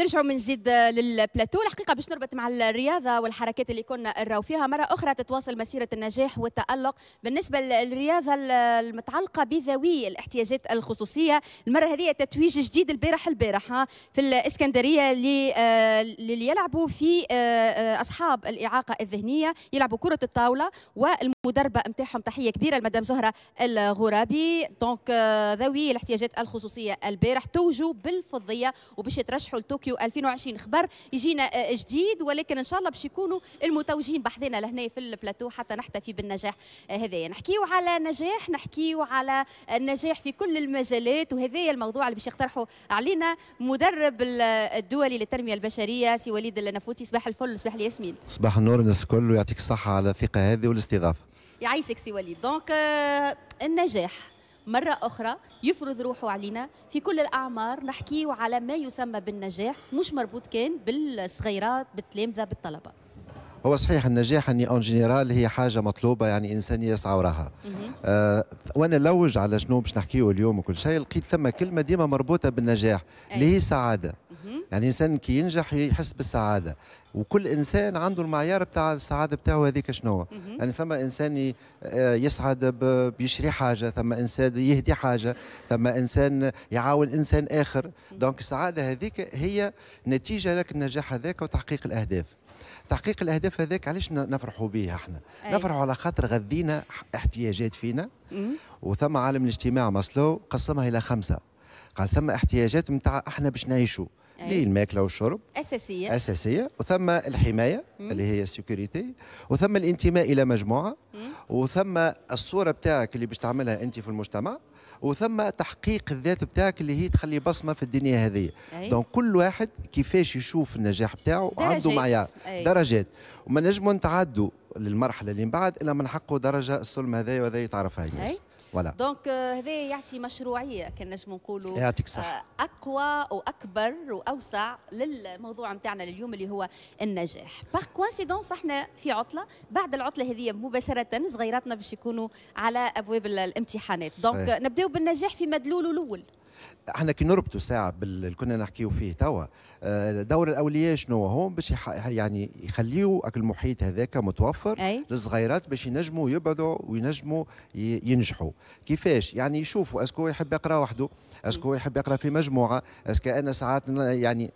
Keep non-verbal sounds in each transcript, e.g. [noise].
نرجعوا من جديد للبلاتو الحقيقه باش نربط مع الرياضه والحركات اللي كنا نراو فيها مره اخرى تتواصل مسيره النجاح والتالق بالنسبه للرياضه المتعلقه بذوي الاحتياجات الخصوصيه المره هذه تتويج جديد البارح البارح في الاسكندريه اللي آه، اللي يلعبوا في آه، آه، اصحاب الاعاقه الذهنيه يلعبوا كره الطاوله والمدربه نتاعهم تحيه كبيره المدام زهره الغرابي دونك ذوي الاحتياجات الخصوصيه البارح توجوا بالفضيه وباش يترشحوا لطوكيو طوكيو 2020 خبر يجينا آه، جديد ولكن ان شاء الله باش يكونوا المتوجين بحذنا لهنا في البلاتو حتى نحتفي بالنجاح آه، هذايا نحكيو على نجاح نحكيو على النجاح في كل المجالات وهذايا الموضوع اللي باش يقترحوا علينا مدرب الدولي للتنميه البشريه سي وليد النفوتي صباح الفل صباح الياسمين صباح النور الناس الكل ويعطيك الصحه على الثقه هذه والاستضافه يعيشك سي وليد دونك آه، النجاح مرة أخرى يفرض روحه علينا في كل الأعمار نحكيه على ما يسمى بالنجاح مش مربوط كان بالصغيرات بالتلامذة بالطلبة هو صحيح النجاح اني اون جينيرال هي حاجه مطلوبه يعني انسان يسعى وراها آه وانا لوج على شنو باش نحكيه اليوم وكل شيء لقيت ثم كلمه ديما مربوطه بالنجاح اللي هي سعاده يعني الانسان كي ينجح يحس بالسعاده وكل انسان عنده المعيار بتاع السعاده بتاعه هذيك شنو يعني ثم انسان آه، يسعد بيشري حاجه ثم انسان يهدي حاجه ثم انسان يعاون انسان اخر دونك السعاده هذيك هي نتيجه لك النجاح هذاك وتحقيق الاهداف تحقيق الاهداف هذاك علاش نفرحوا به احنا نفرحوا على خاطر غذينا احتياجات فينا وثم عالم الاجتماع ماسلو قسمها الى خمسه قال ثم احتياجات نتاع احنا باش نعيشوا أي. للماكله والشرب اساسيه اساسيه وثم الحمايه مم. اللي هي السكيورتي وثم الانتماء الى مجموعه مم. وثم الصوره بتاعك اللي باش تعملها انت في المجتمع وثم تحقيق الذات بتاعك اللي هي تخلي بصمه في الدنيا هذه دونك كل واحد كيفاش يشوف النجاح بتاعه عنده معيار درجات وما نجمو نتعدوا للمرحله اللي من بعد الا ما نحققوا درجه السلم هذا وهذا تعرفها الناس فوالا دونك هذا يعطي مشروعيه كان نجم نقولوا يعطيك آه، اقوى واكبر واوسع للموضوع نتاعنا لليوم اللي هو النجاح باغ كوانسيدونس احنا في عطله بعد العطله هذه مباشره صغيراتنا باش يكونوا على ابواب الامتحانات دونك نبداو بالنجاح في مدلول الاول احنا كي نربطوا ساعه باللي كنا نحكيو فيه توا آه، دور الاولياء شنو هو باش يعني يخليوا المحيط هذاك متوفر أي؟ للصغيرات باش ينجموا يبعدوا وينجموا ينجحوا كيفاش يعني يشوفوا اسكو يحب يقرا وحده اسكو يحب يقرا في مجموعه اسكو انا ساعات يعني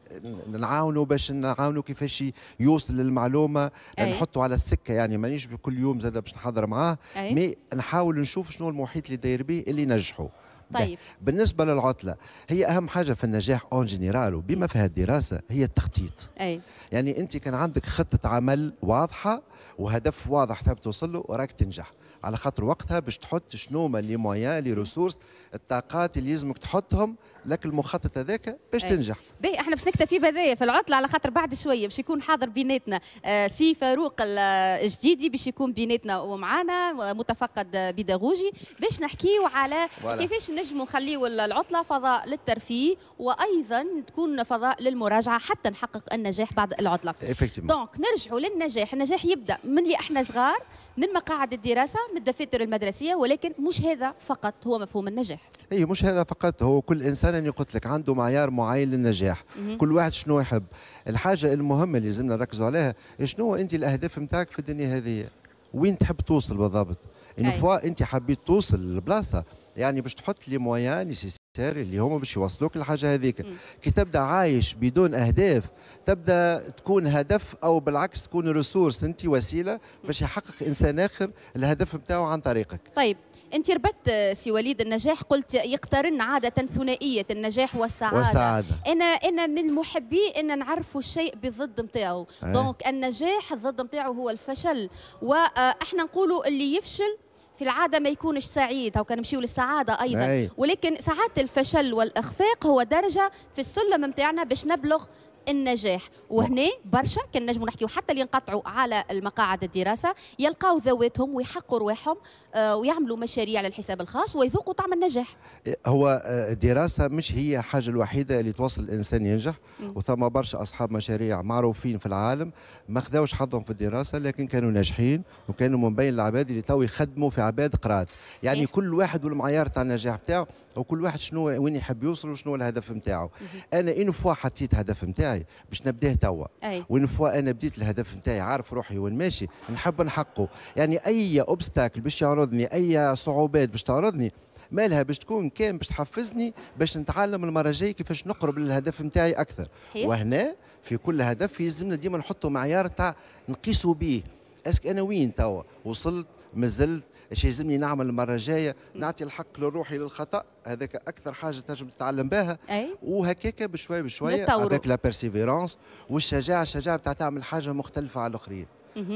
نعاونوا باش نعاونوا كيفاش يوصل للمعلومه نحطوا على السكه يعني مانيش كل يوم زاد باش نحضر معاه مي نحاول نشوف شنو المحيط اللي داير به اللي نجحوا طيب بالنسبه للعطله هي اهم حاجه في النجاح اون جينيرال وبما فيها الدراسه هي التخطيط أي. يعني انت كان عندك خطه عمل واضحه وهدف واضح تحب توصل له وراك تنجح على خاطر وقتها باش تحط شنو هما لي مويان لي ريسورس الطاقات اللي لازمك تحطهم لك المخطط هذاك باش إيه. تنجح باهي احنا باش نكتفي بهذايا في العطله على خاطر بعد شويه باش يكون حاضر بيناتنا آه، سي فاروق الجديدي باش يكون بيناتنا ومعانا متفقد بيداغوجي باش نحكيو على كيفاش نجموا نخليو العطله فضاء للترفيه وايضا تكون فضاء للمراجعه حتى نحقق النجاح بعد العطله دونك نرجعوا للنجاح النجاح يبدا من اللي احنا صغار من مقاعد الدراسه من الدفاتر المدرسيه ولكن مش هذا فقط هو مفهوم النجاح اي مش هذا فقط هو كل انسان اللي يعني قلت لك عنده معيار معين للنجاح كل واحد شنو يحب الحاجه المهمه اللي لازمنا نركزوا عليها شنو انت الاهداف نتاعك في الدنيا هذه وين تحب توصل بالضبط يعني ان فوا انت حبيت توصل للبلاصه يعني باش تحط لي مويان نيسيسير اللي هما باش يوصلوك للحاجه هذيك كي تبدا عايش بدون اهداف تبدا تكون هدف او بالعكس تكون ريسورس انت وسيله باش يحقق انسان اخر الهدف نتاعو عن طريقك طيب انت ربطت سي وليد النجاح قلت يقترن عاده ثنائيه النجاح والسعاده, والسعادة. انا انا من محبي ان نعرفوا الشيء بالضد نتاعو دونك إيه. النجاح الضد نتاعو هو الفشل واحنا نقولوا اللي يفشل في العاده ما يكونش سعيد او كنمشيو للسعاده ايضا أي. ولكن ساعات الفشل والاخفاق هو درجه في السلم متاعنا باش نبلغ النجاح وهنا برشا كان نجموا نحكيو حتى اللي ينقطعوا على المقاعد الدراسه يلقاو ذواتهم ويحقوا رواحهم آه، ويعملوا مشاريع للحساب الخاص ويذوقوا طعم النجاح إيه، هو آه، الدراسه مش هي الحاجه الوحيده اللي توصل الانسان ينجح وثم برشا اصحاب مشاريع معروفين في العالم ما خذاوش حظهم في الدراسه لكن كانوا ناجحين وكانوا من بين العباد اللي تو يخدموا في عباد قرات يعني كل واحد والمعيار تاع النجاح بتاعه وكل واحد شنو وين يحب يوصل وشنو الهدف نتاعو انا ان فوا حطيت هدف نتاعي نتاعي باش نبداه توا وين فوا انا بديت الهدف نتاعي عارف روحي وين ماشي نحب نحقه يعني اي اوبستاكل باش يعرضني اي صعوبات باش تعرضني مالها باش تكون كان باش تحفزني باش نتعلم المره الجايه كيفاش نقرب للهدف نتاعي اكثر صحيح. وهنا في كل هدف يلزمنا ديما نحطوا معيار تاع نقيسوا به اسك انا وين توا وصلت مازلت اش يلزمني نعمل المره الجايه نعطي الحق لروحي للخطا هذاك اكثر حاجه تنجم تتعلم بها وهكاك بشوي بشوي هذاك لا بيرسيفيرونس والشجاعه الشجاعه بتاع تعمل حاجه مختلفه على الاخرين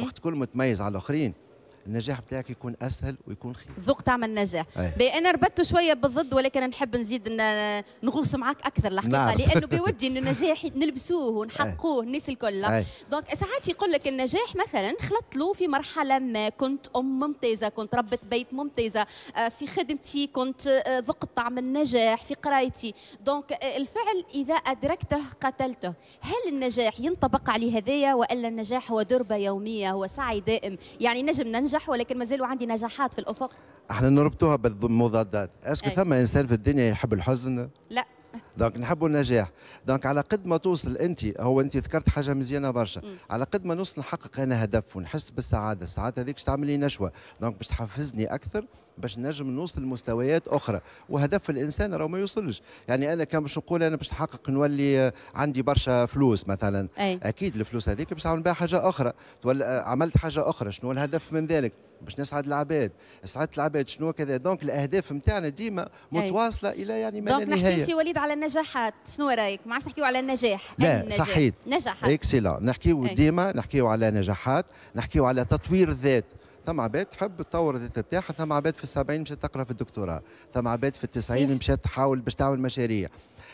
وقت تكون متميز على الاخرين النجاح بتاعك يكون اسهل ويكون خير ذوق طعم النجاح انا ربطته شويه بالضد ولكن نحب نزيد نغوص معك اكثر الحقيقه نعم. لانه [laughs] بودي ان النجاح نلبسوه ونحققوه الناس الكل دونك ساعات يقول لك النجاح مثلا خلطت له في مرحله ما كنت ام ممتازه كنت ربة بيت ممتازه آه، في خدمتي كنت آه، ذقت طعم النجاح في قرايتي دونك آه، الفعل اذا ادركته قتلته هل النجاح ينطبق عليه هذايا والا النجاح هو دربه يوميه هو سعي دائم يعني نجم ننجح نجح ولكن مازالوا عندي نجاحات في الافق احنا نربطوها بالمضادات اسكو ثم انسان في الدنيا يحب الحزن لا دونك نحبوا النجاح دونك على قد ما توصل انت هو انت ذكرت حاجه مزيانه برشا على قد ما نوصل نحقق انا هدف ونحس بالسعاده السعاده هذيك باش تعمل لي نشوه دونك باش تحفزني اكثر باش نجم نوصل لمستويات اخرى وهدف الانسان راه ما يوصلش يعني انا كان باش نقول انا باش نحقق نولي عندي برشا فلوس مثلا أي. اكيد الفلوس هذيك باش نعمل بها حاجه اخرى تولي عملت حاجه اخرى شنو الهدف من ذلك باش نسعد العباد سعاده العباد شنو كذا دونك الاهداف نتاعنا ديما يعني متواصله الى يعني ما لا نهايه دونك نحكيو شي وليد على النجاحات شنو رايك ما عادش نحكيو على النجاح لا صحيح صحيت نجاحات اكسلون نحكيو إيه. ديما نحكيو على نجاحات نحكيو على تطوير الذات ثم عباد تحب تطور الذات بتاعها ثم عباد في السبعين مشات تقرا في الدكتوراه ثم عباد في التسعين مشات تحاول باش تعمل مشاريع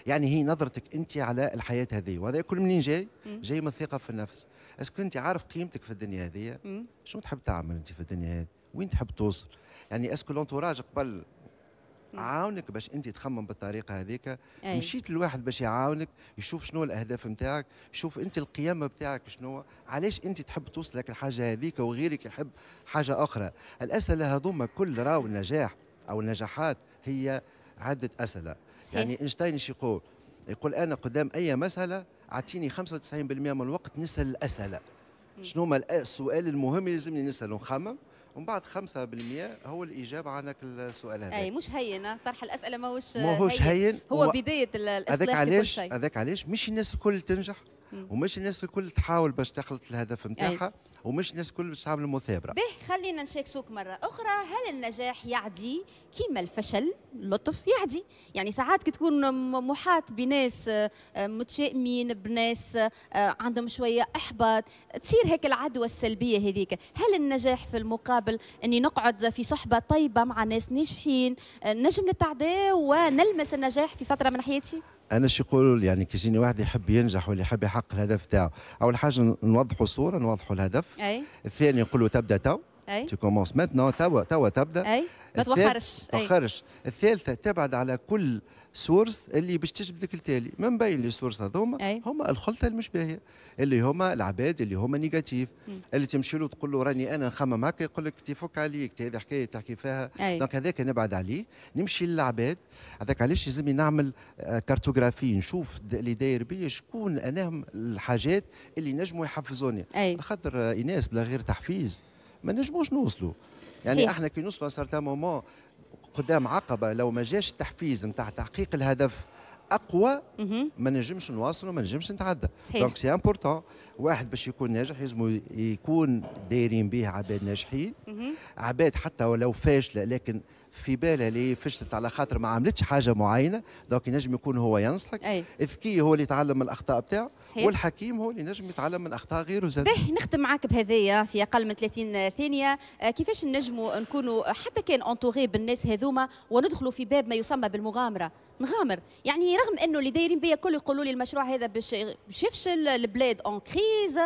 يعني هي نظرتك انت على الحياه هذه وهذا كل منين جاي جاي من الثقه في النفس اسكو انت عارف قيمتك في الدنيا هذه شنو تحب تعمل انت في الدنيا هذه وين تحب توصل يعني اسكو لونتوراج قبل عاونك باش انت تخمم بالطريقه هذيك أي. مشيت لواحد باش يعاونك يشوف شنو الاهداف نتاعك يشوف انت القيم نتاعك شنو علاش انت تحب توصل لك الحاجه هذيك وغيرك يحب حاجه اخرى الاسئله هذوما كل راو النجاح او النجاحات هي عده اسئله يعني اينشتاين يقول يقول انا قدام اي مساله اعطيني 95% من الوقت نسال الاسئله شنو هما السؤال المهم اللي لازمني نساله نخمم ومن بعد 5% هو الاجابه عنك السؤال هذا اي مش هين طرح الاسئله ماهوش ماهوش هين, هين هو بدايه الاسئله هذاك علاش هذاك علاش مش الناس الكل تنجح ومش الناس الكل تحاول باش تخلط الهدف نتاعها ومش الناس الكل باش تعمل مثابره به خلينا نشاكسوك مره اخرى هل النجاح يعدي كيما الفشل لطف يعدي يعني ساعات كي تكون محاط بناس آه، آه، متشائمين بناس آه، عندهم شويه احباط تصير هيك العدوى السلبيه هذيك هل النجاح في المقابل اني نقعد في صحبه طيبه مع ناس ناجحين نجم نتعدى ونلمس النجاح في فتره من حياتي انا شو يقولوا يعني كي يجيني واحد يحب ينجح واللي يحب يحقق الهدف تاعو اول حاجه نوضحوا صوره نوضحوا الهدف أي. الثاني نقولوا تبدا تو أي. تو commences maintenant توا توا تبدا أي. ما توخرش ما توخرش الثالثه تبعد على كل سورس اللي باش تجبد لك التالي من بين لي سورس هذوما هما الخلطه المش باهيه اللي هما العباد اللي هما نيجاتيف اللي تمشي له تقول له راني انا نخمم هكا يقول لك تفك عليك هذه حكايه تحكي فيها دونك هذاك نبعد عليه نمشي للعباد هذاك علاش لازمني نعمل كارتوغرافي آه، نشوف اللي داير بيا شكون انا الحاجات اللي نجموا يحفزوني خاطر ايناس آه، بلا غير تحفيز ما نجموش نوصلوا يعني صحيح. احنا كي نوصلوا سارتا مومون قدام عقبه لو ما جاش التحفيز نتاع تحقيق الهدف اقوى ما نجمش نواصل وما نجمش نتعدى دونك سي امبورتون واحد باش يكون ناجح لازم يكون دايرين به عباد ناجحين عباد حتى ولو فاشله لكن في بالها اللي فشلت على خاطر ما عملتش حاجه معينه دونك ينجم يكون هو ينصحك أي. الذكي هو اللي يتعلم من الاخطاء بتاعه والحكيم هو اللي ينجم يتعلم من اخطاء غيره زاد باهي نختم معاك بهذايا في اقل من 30 ثانيه آه، كيفاش نجموا نكونوا حتى كان انتوغي بالناس هذوما وندخلوا في باب ما يسمى بالمغامره نغامر يعني رغم انه اللي دايرين بيا كل يقولوا لي المشروع هذا باش يفشل البلاد اون كريز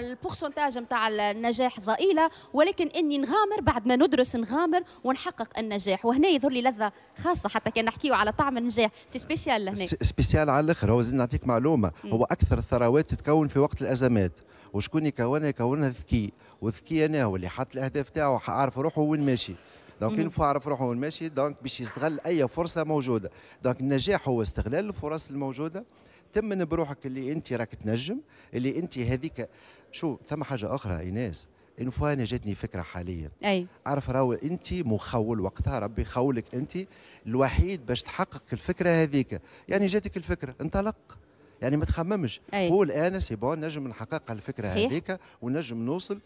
البورسنتاج نتاع النجاح ضئيله ولكن اني نغامر بعد ما ندرس نغامر ونحقق النجاح وهنا يظهر لي لذه خاصه حتى كان نحكيو على طعم النجاح سي سبيسيال لهنا سبيسيال على الاخر هو زين نعطيك معلومه م. هو اكثر الثروات تتكون في وقت الازمات وشكون يكونها يكونها ذكي وذكي انا هو اللي حط الاهداف تاعو عارف روحه وين ماشي دونك اون فوا عرف روحه ماشي دونك باش يستغل اي فرصه موجوده دونك النجاح هو استغلال الفرص الموجوده تمن بروحك اللي انت راك تنجم اللي انت هذيك شو ثم حاجه اخرى ايناس اين فوا انا جاتني فكره حاليا اي عرف راهو انت مخول وقتها ربي خولك انت الوحيد باش تحقق الفكره هذيك يعني جاتك الفكره انطلق يعني ما تخممش أي. قول انا سي بون نجم نحقق الفكره هذيك ونجم نوصل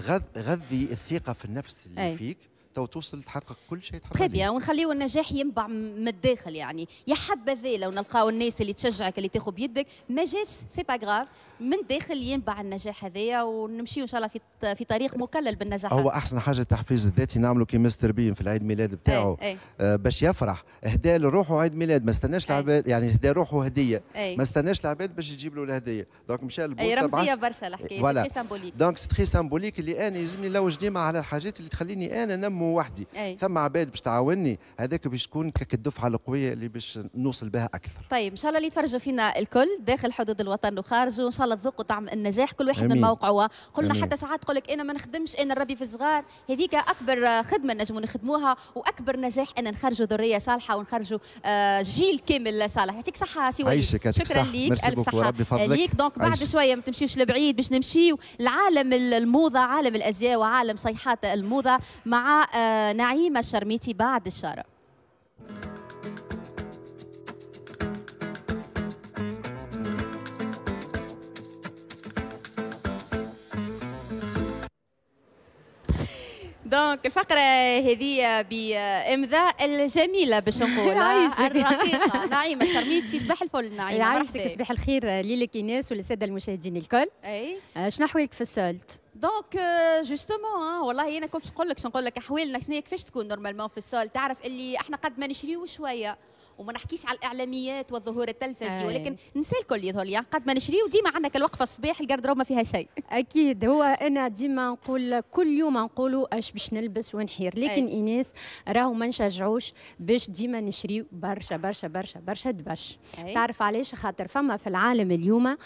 غذ غذي الثقه في النفس اللي أي. فيك تو توصل تحقق كل شيء تحقق تخي طيب بيان ونخليو النجاح ينبع من الداخل يعني يا حبذا لو نلقاو الناس اللي تشجعك اللي تاخذ بيدك ما جاتش سي با غراف من الداخل ينبع النجاح هذايا ونمشيو ان شاء الله في في طريق مكلل بالنجاح هو احسن حاجه التحفيز الذاتي نعملوا كي مستر بين في العيد ميلاد بتاعه إيه، أي. أي. آه، باش يفرح اهدى لروحه عيد ميلاد ما استناش إيه. العباد يعني اهدى روحه هديه إيه. ما استناش العباد باش يجيب له الهديه دونك مشى اي رمزيه برشا الحكايه سي سامبوليك دونك سي تري سامبوليك اللي انا يلزمني لوج ديما على الحاجات اللي تخليني انا نمو وحدي أي. ثم عباد باش تعاوني هذاك باش تكون الدفعه القويه اللي باش نوصل بها اكثر طيب ان شاء الله اللي يتفرجوا فينا الكل داخل حدود الوطن وخارجه ان شاء الله تذوقوا طعم النجاح كل واحد أمين. من موقعه قلنا أمين. حتى ساعات تقول لك انا ما نخدمش انا ربي في الصغار هذيك اكبر خدمه نجموا نخدموها واكبر نجاح ان نخرجوا ذريه صالحه ونخرجوا آه، جيل كامل صالح يعطيك صحه سي وليد شكرا ليك الف صحه ليك دونك بعد شويه ما تمشيوش لبعيد باش نمشيو لعالم الموضه عالم الازياء وعالم صيحات الموضه مع آه، نعيمة الشرميتي بعد الشارع دونك الفقرة هذه بإمضاء الجميلة باش [laughs] نقول الرقيقة نعيمة الشرميتي صباح الفل نعيمة يعيشك صباح الخير ليلك إيناس وللسادة المشاهدين الكل أي آه، شنو أحوالك في السولت؟ دونك جوستومون والله انا كنت نقول لك شنو نقول لك احوالنا شنو هي كيفاش تكون نورمالمون في السول تعرف اللي احنا قد ما نشريو شويه وما نحكيش على الاعلاميات والظهور التلفزي أي. آه. ولكن ننسى الكل هذول قد ما نشريو ديما عندك الوقفه الصباح الجاردروب ما فيها شيء اكيد هو انا ديما نقول كل يوم نقولوا اش باش نلبس ونحير لكن أي. ايناس راهو ما نشجعوش باش ديما نشريو برشا برشا برشا برشا دبش أي. تعرف علاش خاطر فما في العالم اليوم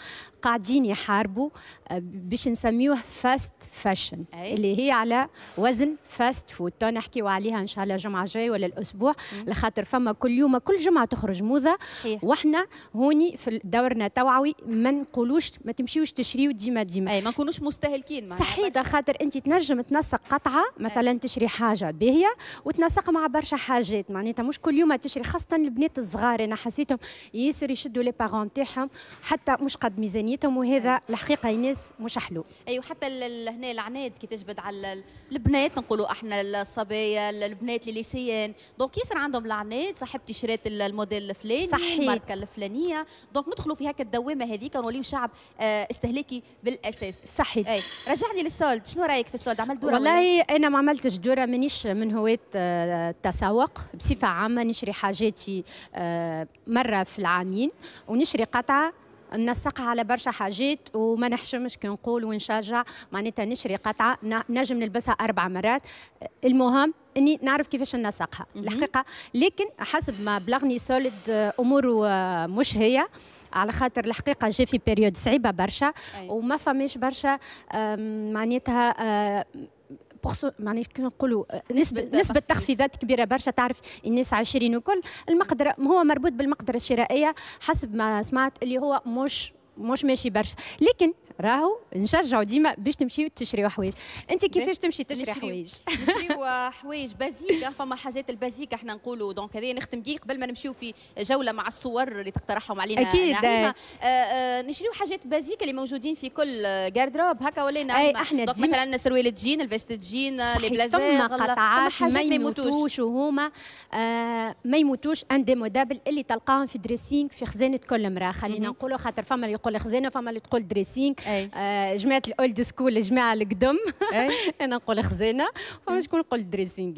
قاعدين يحاربوا آه، باش نسميوه فاست فاشن اللي هي على وزن فاست فود تو نحكيو عليها ان شاء الله الجمعه الجايه ولا الاسبوع لخاطر فما كل يوم كل الجمعه تخرج موضه واحنا هوني في دورنا توعوي ما نقولوش ما تمشيوش تشريو ديما ديما اي ما نكونوش مستهلكين صحيح خاطر انت تنجم تنسق قطعه مثلا أي. تشري حاجه باهيه وتنسق مع برشا حاجات معناتها مش كل يوم تشري خاصه البنات الصغار انا حسيتهم ياسر يشدوا لي بارون تاعهم حتى مش قد ميزانيتهم وهذا الحقيقه يناس مش حلو اي وحتى هنا العناد كي تجبد على البنات نقولوا احنا الصبايا البنات الليسيان دونك ياسر عندهم العناد صاحبتي شريت الموديل الفلاني الماركه الفلانيه دونك ندخلوا في هكا الدوامه هذيك ونوليو شعب آه، استهلاكي بالاساس صحيح أي. رجعني للسولد شنو رايك في السولد عملت دوره والله ولا؟ انا ما عملتش دوره مانيش من هواة آه، التسوق بصفه عامه نشري حاجاتي آه، مره في العامين ونشري قطعه منسقها على برشا حاجات وما نحشمش كي نقول ونشجع معناتها نشري قطعه نجم نلبسها اربع مرات المهم اني نعرف كيفاش ننسقها الحقيقه لكن حسب ما بلغني سوليد اموره مش هي على خاطر الحقيقه جا في بيريود صعيبه برشا وما فماش برشا معناتها معناها نقولوا آه، نسبه نسبه تخفيضات كبيره برشا تعرف الناس عايشين وكل المقدره هو مربوط بالمقدره الشرائيه حسب ما سمعت اللي هو مش مش ماشي برشا لكن راهو نشجعوا ديما باش تمشيو تشريوا حوايج انت كيفاش تمشي تشري حوايج نشريوا [laughs] حوايج بازيكه فما حاجات البازيكه احنا نقولوا دونك هذه نختم بيه قبل ما نمشيو في جوله مع الصور اللي تقترحهم علينا اكيد نعيمة. آه آه حاجات بازيكه اللي موجودين في كل جاردروب هكا ولا احنا دونك مثلا سروال الجين الفيست جين لي بلازير ثم قطعات ما يموتوش وهما آه، ما يموتوش انديمودابل اللي تلقاهم في دريسينغ في خزانه كل امراه خلينا نقولوا خاطر فما اللي يقول خزانه فما اللي تقول دريسينغ أي. آه، جماعه الاولد سكول جماعه القدم [laughs] انا نقول خزينه وشكون نقول دريسينغ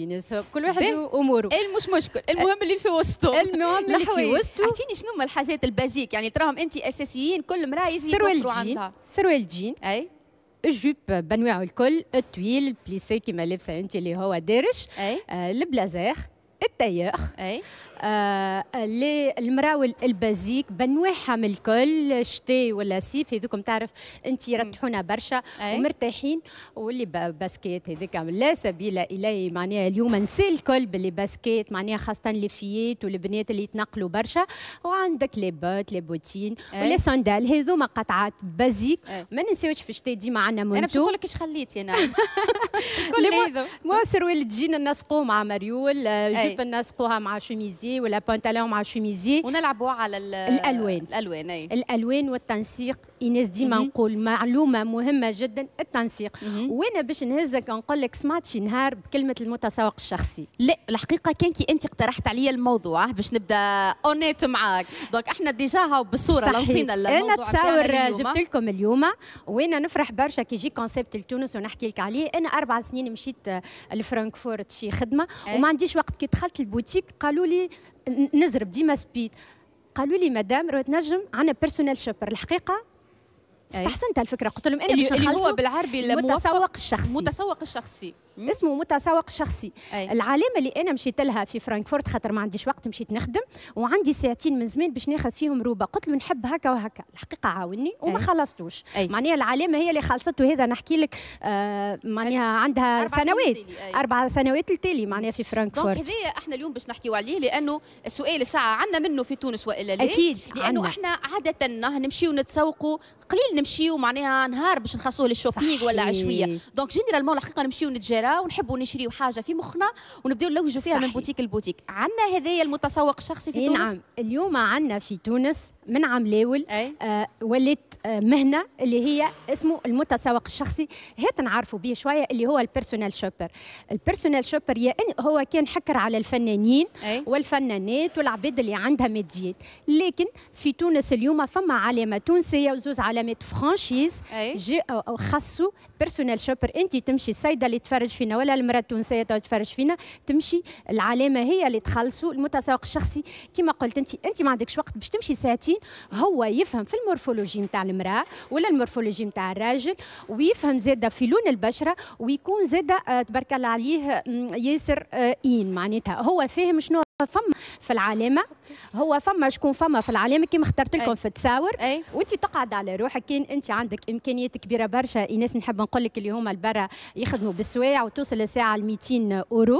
كل واحد اموره إيه مش مشكل المهم اللي في وسطو [laughs] المهم اللي في وسطو اعطيني شنو هما الحاجات البازيك يعني تراهم انت اساسيين كل مراه يزيد سروال الجين سروال الجين اي الجوب بانواعه الكل التويل البليسي كيما لابسه انت اللي هو دارش آه البلازير اي آه، المراول البازيك بنواعهم الكل شتى ولا صيف هذوكم تعرف انت يرتحونا برشا ومرتاحين واللي باسكيت هذاك لا سبيل اليه معناها اليوم نسى الكل باللي باسكيت معناها خاصه الفيات والبنات اللي يتنقلوا برشا وعندك لي بوت لي بوتين ولي سوندال هذوما قطعات بازيك ما ننساوش في الشتاء ديما عندنا منتو انا باش نقول لك اش خليتي نعم. [laughs] انا كل هذو مو سروال تجينا نسقوه مع مريول آه، جيب نسقوها مع شوميزي بنطلوني ولا بنطلون مع شميزي ونلعبوا على الالوان الالوان اي الالوان والتنسيق ايناس ديما نقول معلومه مهمه جدا التنسيق وانا باش نهزك نقول لك سمعت شي نهار بكلمه المتسوق الشخصي لا الحقيقه كان كي انت اقترحت عليا الموضوع باش نبدا اونيت معاك دونك احنا ديجا هاو بالصوره لنصينا الموضوع انا تصور آه. جبت لكم اليوم وانا نفرح برشا كي يجي كونسيبت لتونس ونحكي لك عليه انا اربع سنين مشيت لفرانكفورت في خدمه إيه. وما عنديش وقت كي دخلت البوتيك قالوا لي نزرب ديما سبيد قالوا لي مدام رواد نجم عندنا بيرسونيل شوبر الحقيقه استحسنت الفكره قلت لهم انا اللي هو بالعربي المتسوق الشخصي المتسوق الشخصي اسمه متسوق شخصي أي. العلامه اللي انا مشيت لها في فرانكفورت خاطر ما عنديش وقت مشيت نخدم وعندي ساعتين من زمان باش ناخذ فيهم روبا قلت له نحب هكا وهكا الحقيقه عاوني وما خلصتوش معناها العلامه هي اللي خلصته هذا نحكي لك آه معناها عندها أربع سنوات اربع سنوات التالي معناها في فرانكفورت دونك هذايا احنا اليوم باش نحكيوا عليه لانه السؤال ساعه عندنا منه في تونس والا لا اكيد لانه عنا. احنا عاده نمشيو نتسوقوا قليل نمشيو معناها نهار باش نخلصوه للشوبينغ ولا عشويه دونك جينيرالمون الحقيقه نمشيو نتجارى صغيره ونحبوا نشريو حاجه في مخنا ونبداو نلوجوا فيها صحيح. من بوتيك لبوتيك عندنا هذايا المتسوق الشخصي في إيه تونس نعم اليوم عندنا في تونس من عام لاول آه وليت آه، مهنه اللي هي اسمه المتسوق الشخصي هات نعرفوا به شويه اللي هو البيرسونال شوبر البيرسونال شوبر يا هو كان حكر على الفنانين أي. والفنانات والعباد اللي عندها ميديات لكن في تونس اليوم فما علامه تونسيه وزوز علامات فرانشيز جي او خصوا بيرسونال شوبر انت تمشي السيده اللي تفرج فينا ولا المراه التونسيه تفرج فينا تمشي العلامه هي اللي تخلصوا المتسوق الشخصي كما قلت انت انت ما عندكش وقت باش تمشي ساعتين الطبي هو يفهم في المورفولوجي نتاع المراه ولا المورفولوجي نتاع الراجل ويفهم زاده في لون البشره ويكون زاده آه، تبارك الله عليه ياسر آه، اين معناتها هو فاهم شنو فما في العلامه هو فما شكون فما في العلامه كيما اخترت لكم في التساور وانت تقعد على روحك كان انت عندك امكانيات كبيره برشا الناس نحب نقول لك اللي هما البرا يخدموا بالسوايع وتوصل الساعه ل 200 اورو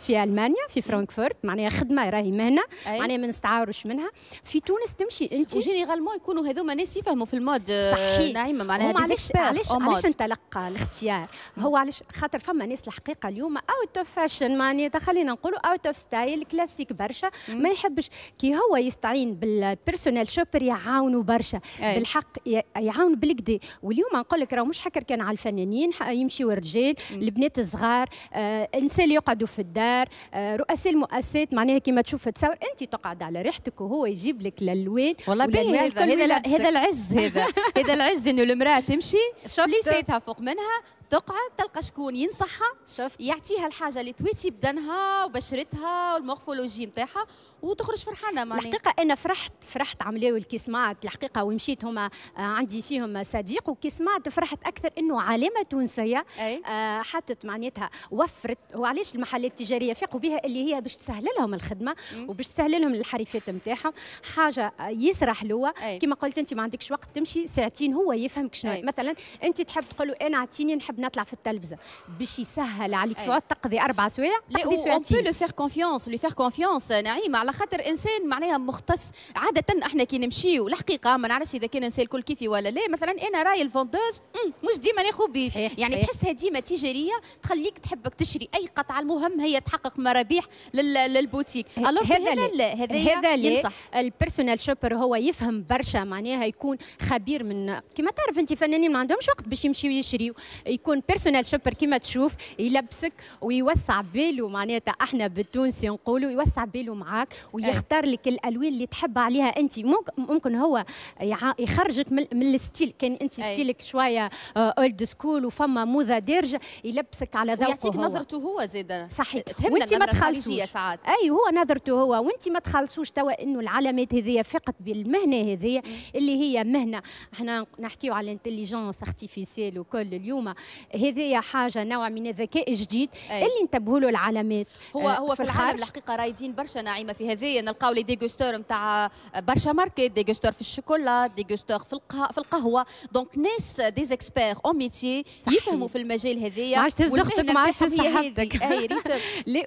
في المانيا في فرانكفورت معناها خدمه راهي مهنه معناها ما نستعاروش منها في تونس تمشي انت وجينيرالمون يكونوا هذوما ناس يفهموا في المود آه، صحيح نعيمه معناها علاش علاش علاش نتلقى الاختيار هو علاش خاطر فما ناس الحقيقه اليوم اوت اوف فاشن معناتها خلينا نقولوا اوت اوف ستايل كلاس يوسيك برشا ما يحبش كي هو يستعين بالبيرسونال شوبر يعاونوا برشا أي. بالحق يعاون بالكدا واليوم نقول لك راه مش حكر كان على الفنانين يمشيوا الرجال البنات الصغار آه اللي يقعدوا في الدار آه رؤساء المؤسسات معناها كيما تشوف تصور انت تقعد على ريحتك وهو يجيب لك للوان والله هذا هذا العز هذا [laughs] هذا العز انه المراه تمشي [laughs] ليسيتها فوق منها تقعد تلقى شكون ينصحها شفت يعطيها الحاجه اللي تويتي بدنها وبشرتها والمورفولوجي نتاعها وتخرج فرحانه معناها الحقيقه انا فرحت فرحت عملاوي كي سمعت الحقيقه ومشيت هما آه، عندي فيهم صديق وكي سمعت فرحت اكثر انه علامه تونسيه اي آه، حطت معناتها وفرت وعلاش المحلات التجاريه فاقوا بها اللي هي باش تسهل لهم الخدمه وباش تسهل لهم الحريفات نتاعهم حاجه آه، يسرى حلوه كما قلت انت ما عندكش وقت تمشي ساعتين هو يفهمك شنو مثلا انت تحب تقول له انا اعطيني نحب نطلع في التلفزه باش يسهل عليك تقعد تقضي اربع سوايع تقضي سوايع اون بو لو فير كونفيونس لو فير كونفيونس نعيمه على خاطر انسان معناها مختص عاده احنا كي نمشيو الحقيقه ما نعرفش اذا كان انسان الكل كيفي ولا لا مثلا انا راي الفوندوز مش ديما ناخذ بيه يعني تحسها ديما تجاريه تخليك تحبك تشري اي قطعه المهم هي تحقق مرابيح للبوتيك هذا لا هذا ينصح البيرسونال شوبر هو يفهم برشا معناها يكون خبير من كما تعرف انت فنانين ما عندهمش وقت باش يمشيو يشريو يكون يكون بيرسونال شوبر كيما تشوف يلبسك ويوسع باله معناتها احنا بالتونسي نقولوا يوسع باله معاك ويختار لك الالوان اللي تحب عليها انت ممكن هو يخرجك من الستيل كان انت ستيلك شويه اولد آه، سكول وفما موضه دارجه يلبسك على ذوقه يعطيك نظرته هو زيد صحيح وانت ما تخلصوش ساعات اي هو نظرته هو وانت ما تخلصوش توا انه العلامات هذيا فقط بالمهنه هذيا اللي هي مهنه احنا نحكيو على الانتليجنس ارتيفيسيل وكل اليوم هذه حاجه نوع من الذكاء الجديد أي. اللي انتبهوا له العلامات هو آه، هو في, في العالم الحقيقه رايدين برشا ناعمه في هذه نلقاو لي ديغوستور نتاع برشا ماركت ديغوستور في الشوكولا ديغوستور في القه... في القهوه دونك ناس دي زيكسبير اون ميتي يفهموا في المجال هذايا ما تهز اختك ما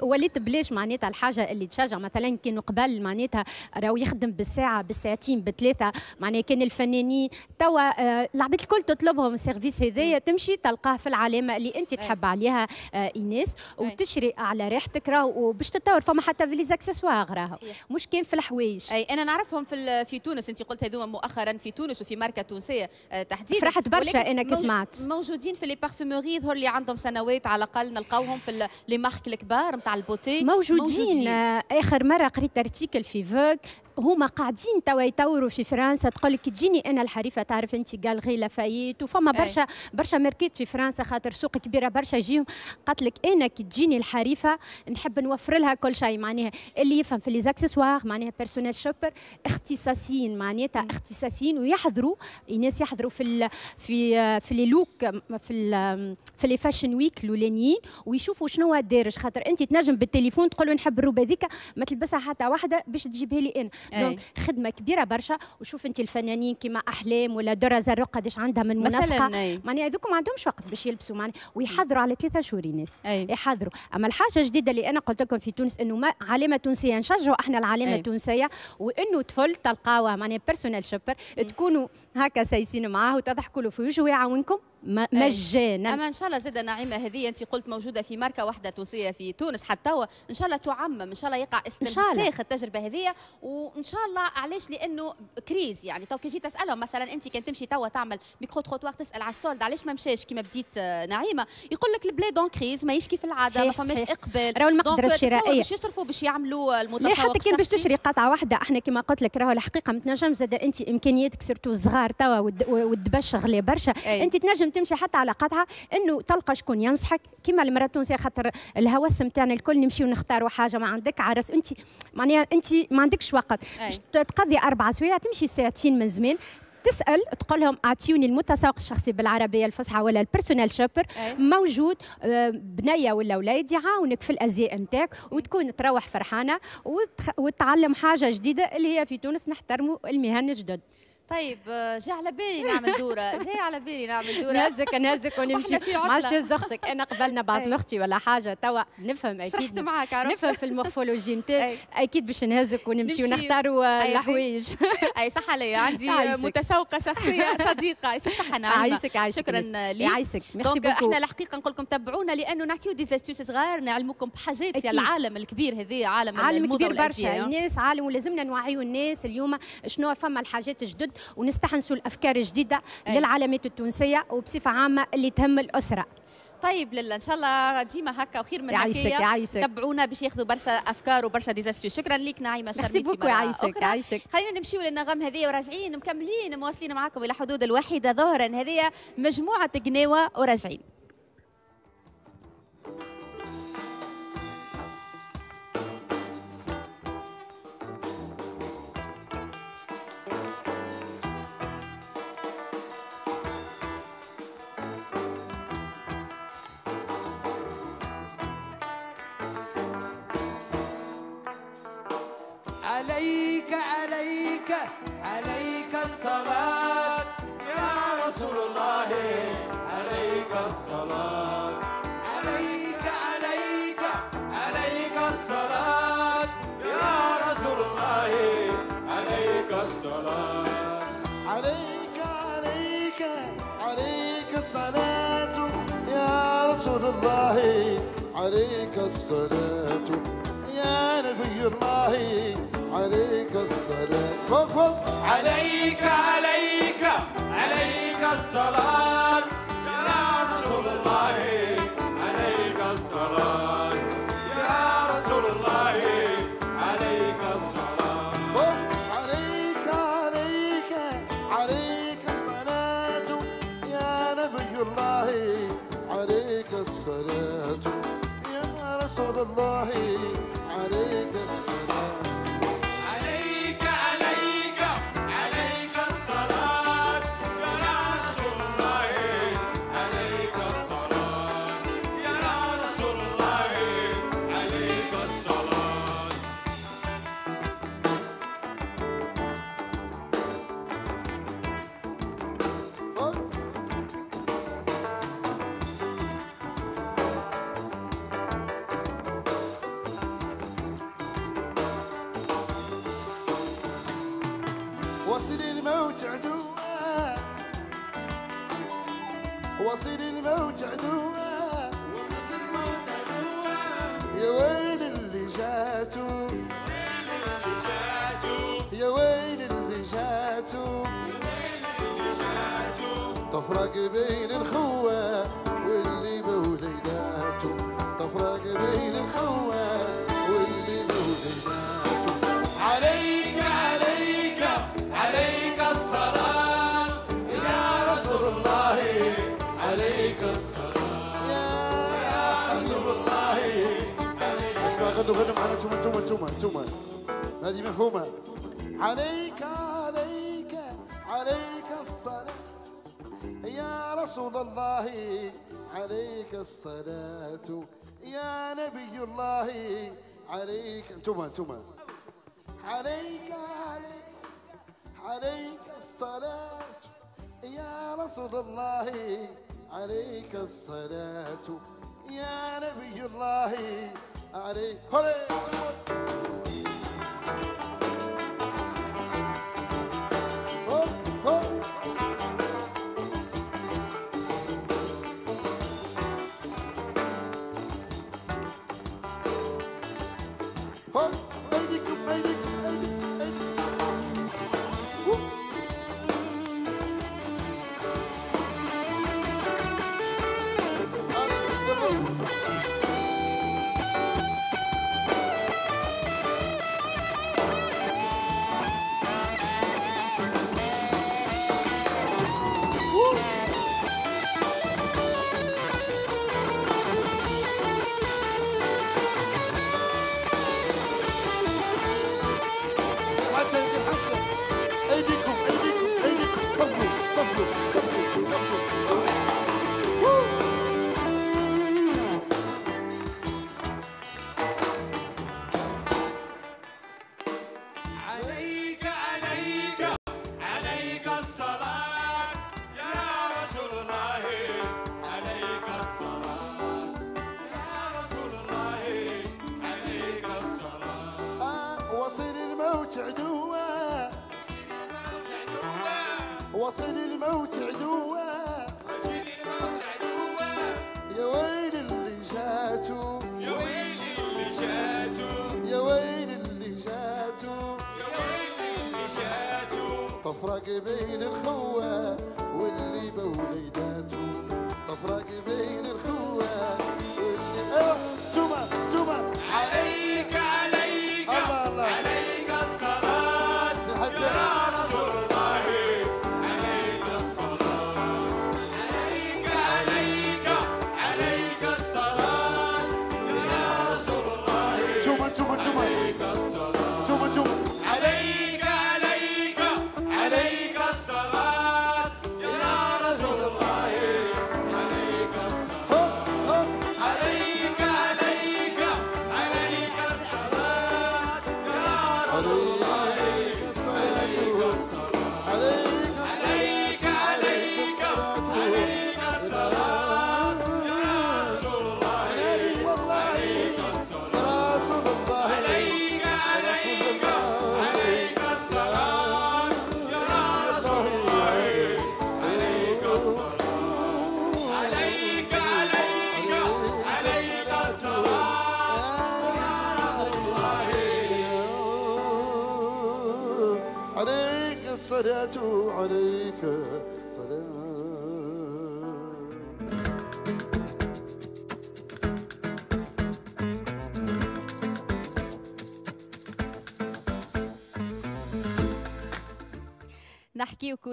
وليت بلاش معناتها الحاجه اللي تشجع مثلا كانوا قبل معناتها راهو يخدم بالساعه بالساعتين بثلاثه معناها كان الفنانين توا آه، العباد الكل تطلبهم السيرفيس هذايا تمشي تلقاه في العلامه اللي انت تحب عليها آه، ايناس وتشري على ريحتك راهو وباش تتطور فما حتى في ليزاكسسوار راهو مش كان في الحوايج اي انا نعرفهم في في تونس انت قلت هذوما مؤخرا في تونس وفي ماركه تونسيه آه، تحديدا فرحت برشا انا كي سمعت موجودين في لي بارفيموري يظهر لي عندهم سنوات على الاقل نلقاوهم في لي مارك الكبار نتاع البوتي موجودين, موجودين. آه، اخر مره قريت ارتيكل في فوغ هما قاعدين توا يطوروا في فرنسا تقول لك تجيني انا الحريفه تعرف انت قال غي لافايت وفما إيه. برشا برشا ماركات في فرنسا خاطر سوق كبيره برشا يجيهم قالت لك انا كي تجيني الحريفه نحب نوفر لها كل شيء معناها اللي يفهم في ليزاكسسوار معناها بيرسونيل شوبر اختصاصيين معناتها إيه. اختصاصيين ويحضروا الناس يحضروا في في في لي لوك في الـ في لي فاشن ويك الاولانيين ويشوفوا شنو الدارج خاطر انت تنجم بالتليفون تقول له نحب الروبه ذيك ما تلبسها حتى واحده باش تجيبها لي انا دونك خدمه كبيره برشا وشوف انت الفنانين كيما احلام ولا درة زرق قداش عندها من منسقه معناها هذوك ما عندهمش وقت باش يلبسوا معني ويحضروا على ثلاثه شهور الناس يحضروا اما الحاجه الجديده اللي انا قلت لكم في تونس انه ما علامه تونسيه نشجعوا احنا العلامه التونسيه وانه طفل تلقاوه معناها بيرسونال شوبر تكونوا هكا سايسين معاه وتضحكوا له في وجهه ويعاونكم مجانا اما ان شاء الله زاده نعيمه هذه انت قلت موجوده في ماركه واحده تونسيه في تونس حتى هو ان شاء الله تعمم ان شاء الله يقع استنساخ التجربه هذه وان شاء الله علاش لانه كريز يعني تو كي جيت اسالهم مثلا انت كان تمشي توا تعمل ميكرو تروتوار تسال على السولد علاش ما مشاش كيما بديت آه، نعيمه يقول لك البلاد اون كريز ماهيش كيف العاده ما فماش اقبال راهو المقدره الشرائيه باش يصرفوا باش يعملوا المتسوق حتى كان باش تشري قطعه واحده احنا كما قلت لك راهو الحقيقه ما تنجمش زاد انت امكانياتك سيرتو صغار توا والدبش غلي برشا انت تنجم تمشي حتى على قطعه انه تلقى شكون ينصحك كما المراه التونسيه خاطر الهوس نتاعنا الكل نمشيو نختاروا حاجه ما عندك عرس انت معناها انت ما عندكش وقت تقضي اربع سوايع تمشي ساعتين من زمان تسال تقول لهم اعطيوني المتسوق الشخصي بالعربيه الفصحى ولا البيرسونال شوبر موجود آه، بنيه ولا ولاد يعاونك في الازياء نتاعك وتكون تروح فرحانه وتعلم حاجه جديده اللي هي في تونس نحترموا المهن الجدد طيب آه، جاء على بالي [laughs] نعمل دوره جاي على بالي نعمل دوره نهزك نهزك [laughs] ونمشي ما جاز اختك انا قبلنا بعض [laughs] اختي ولا حاجه توا نفهم اكيد معك نفهم في المورفولوجي نتاعي اكيد باش نهزك ونمشي ونختاروا آه، الحوايج اي صح علي عندي متسوقه شخصيه صديقه صح أنا نعم. عايشك عايشك شكرا لي يعيشك ميرسي بوكو احنا الحقيقه نقول لكم تبعونا لانه نعطيو ديزاستيوس صغار نعلمكم بحاجات في العالم الكبير هذا عالم عالم كبير برشا الناس عالم ولازمنا نوعيو الناس اليوم شنو فما الحاجات جدد ونستحنسوا الافكار الجديده للعلامات التونسيه وبصفه عامه اللي تهم الاسره طيب لله ان شاء الله ديما هكا وخير من يعيشك تبعونا باش ياخذوا برشا افكار وبرشا ديزاستيو شكرا ليك نعيمه شرميتي بوكو يعيشك يعيشك خلينا نمشيو للنغم هذه وراجعين مكملين مواصلين معاكم الى حدود الواحده ظهرا هذه مجموعه قناوه وراجعين عليك الصلاة يا رسول الله عليك الصلاة عليك عليك عليك الصلاة يا رسول الله عليك الصلاة عليك عليك عليك الصلاة يا رسول الله عليك الصلاة يا نبي الله عليك الصلاة فضل عليك عليك عليك الصلاة يا رسول الله عليك الصلاة يا رسول الله رسول الله عليك الصلاة يا نبي الله عليك توما توما عليك عليك عليك الصلاة يا رسول الله عليك الصلاة يا نبي الله عليك هلي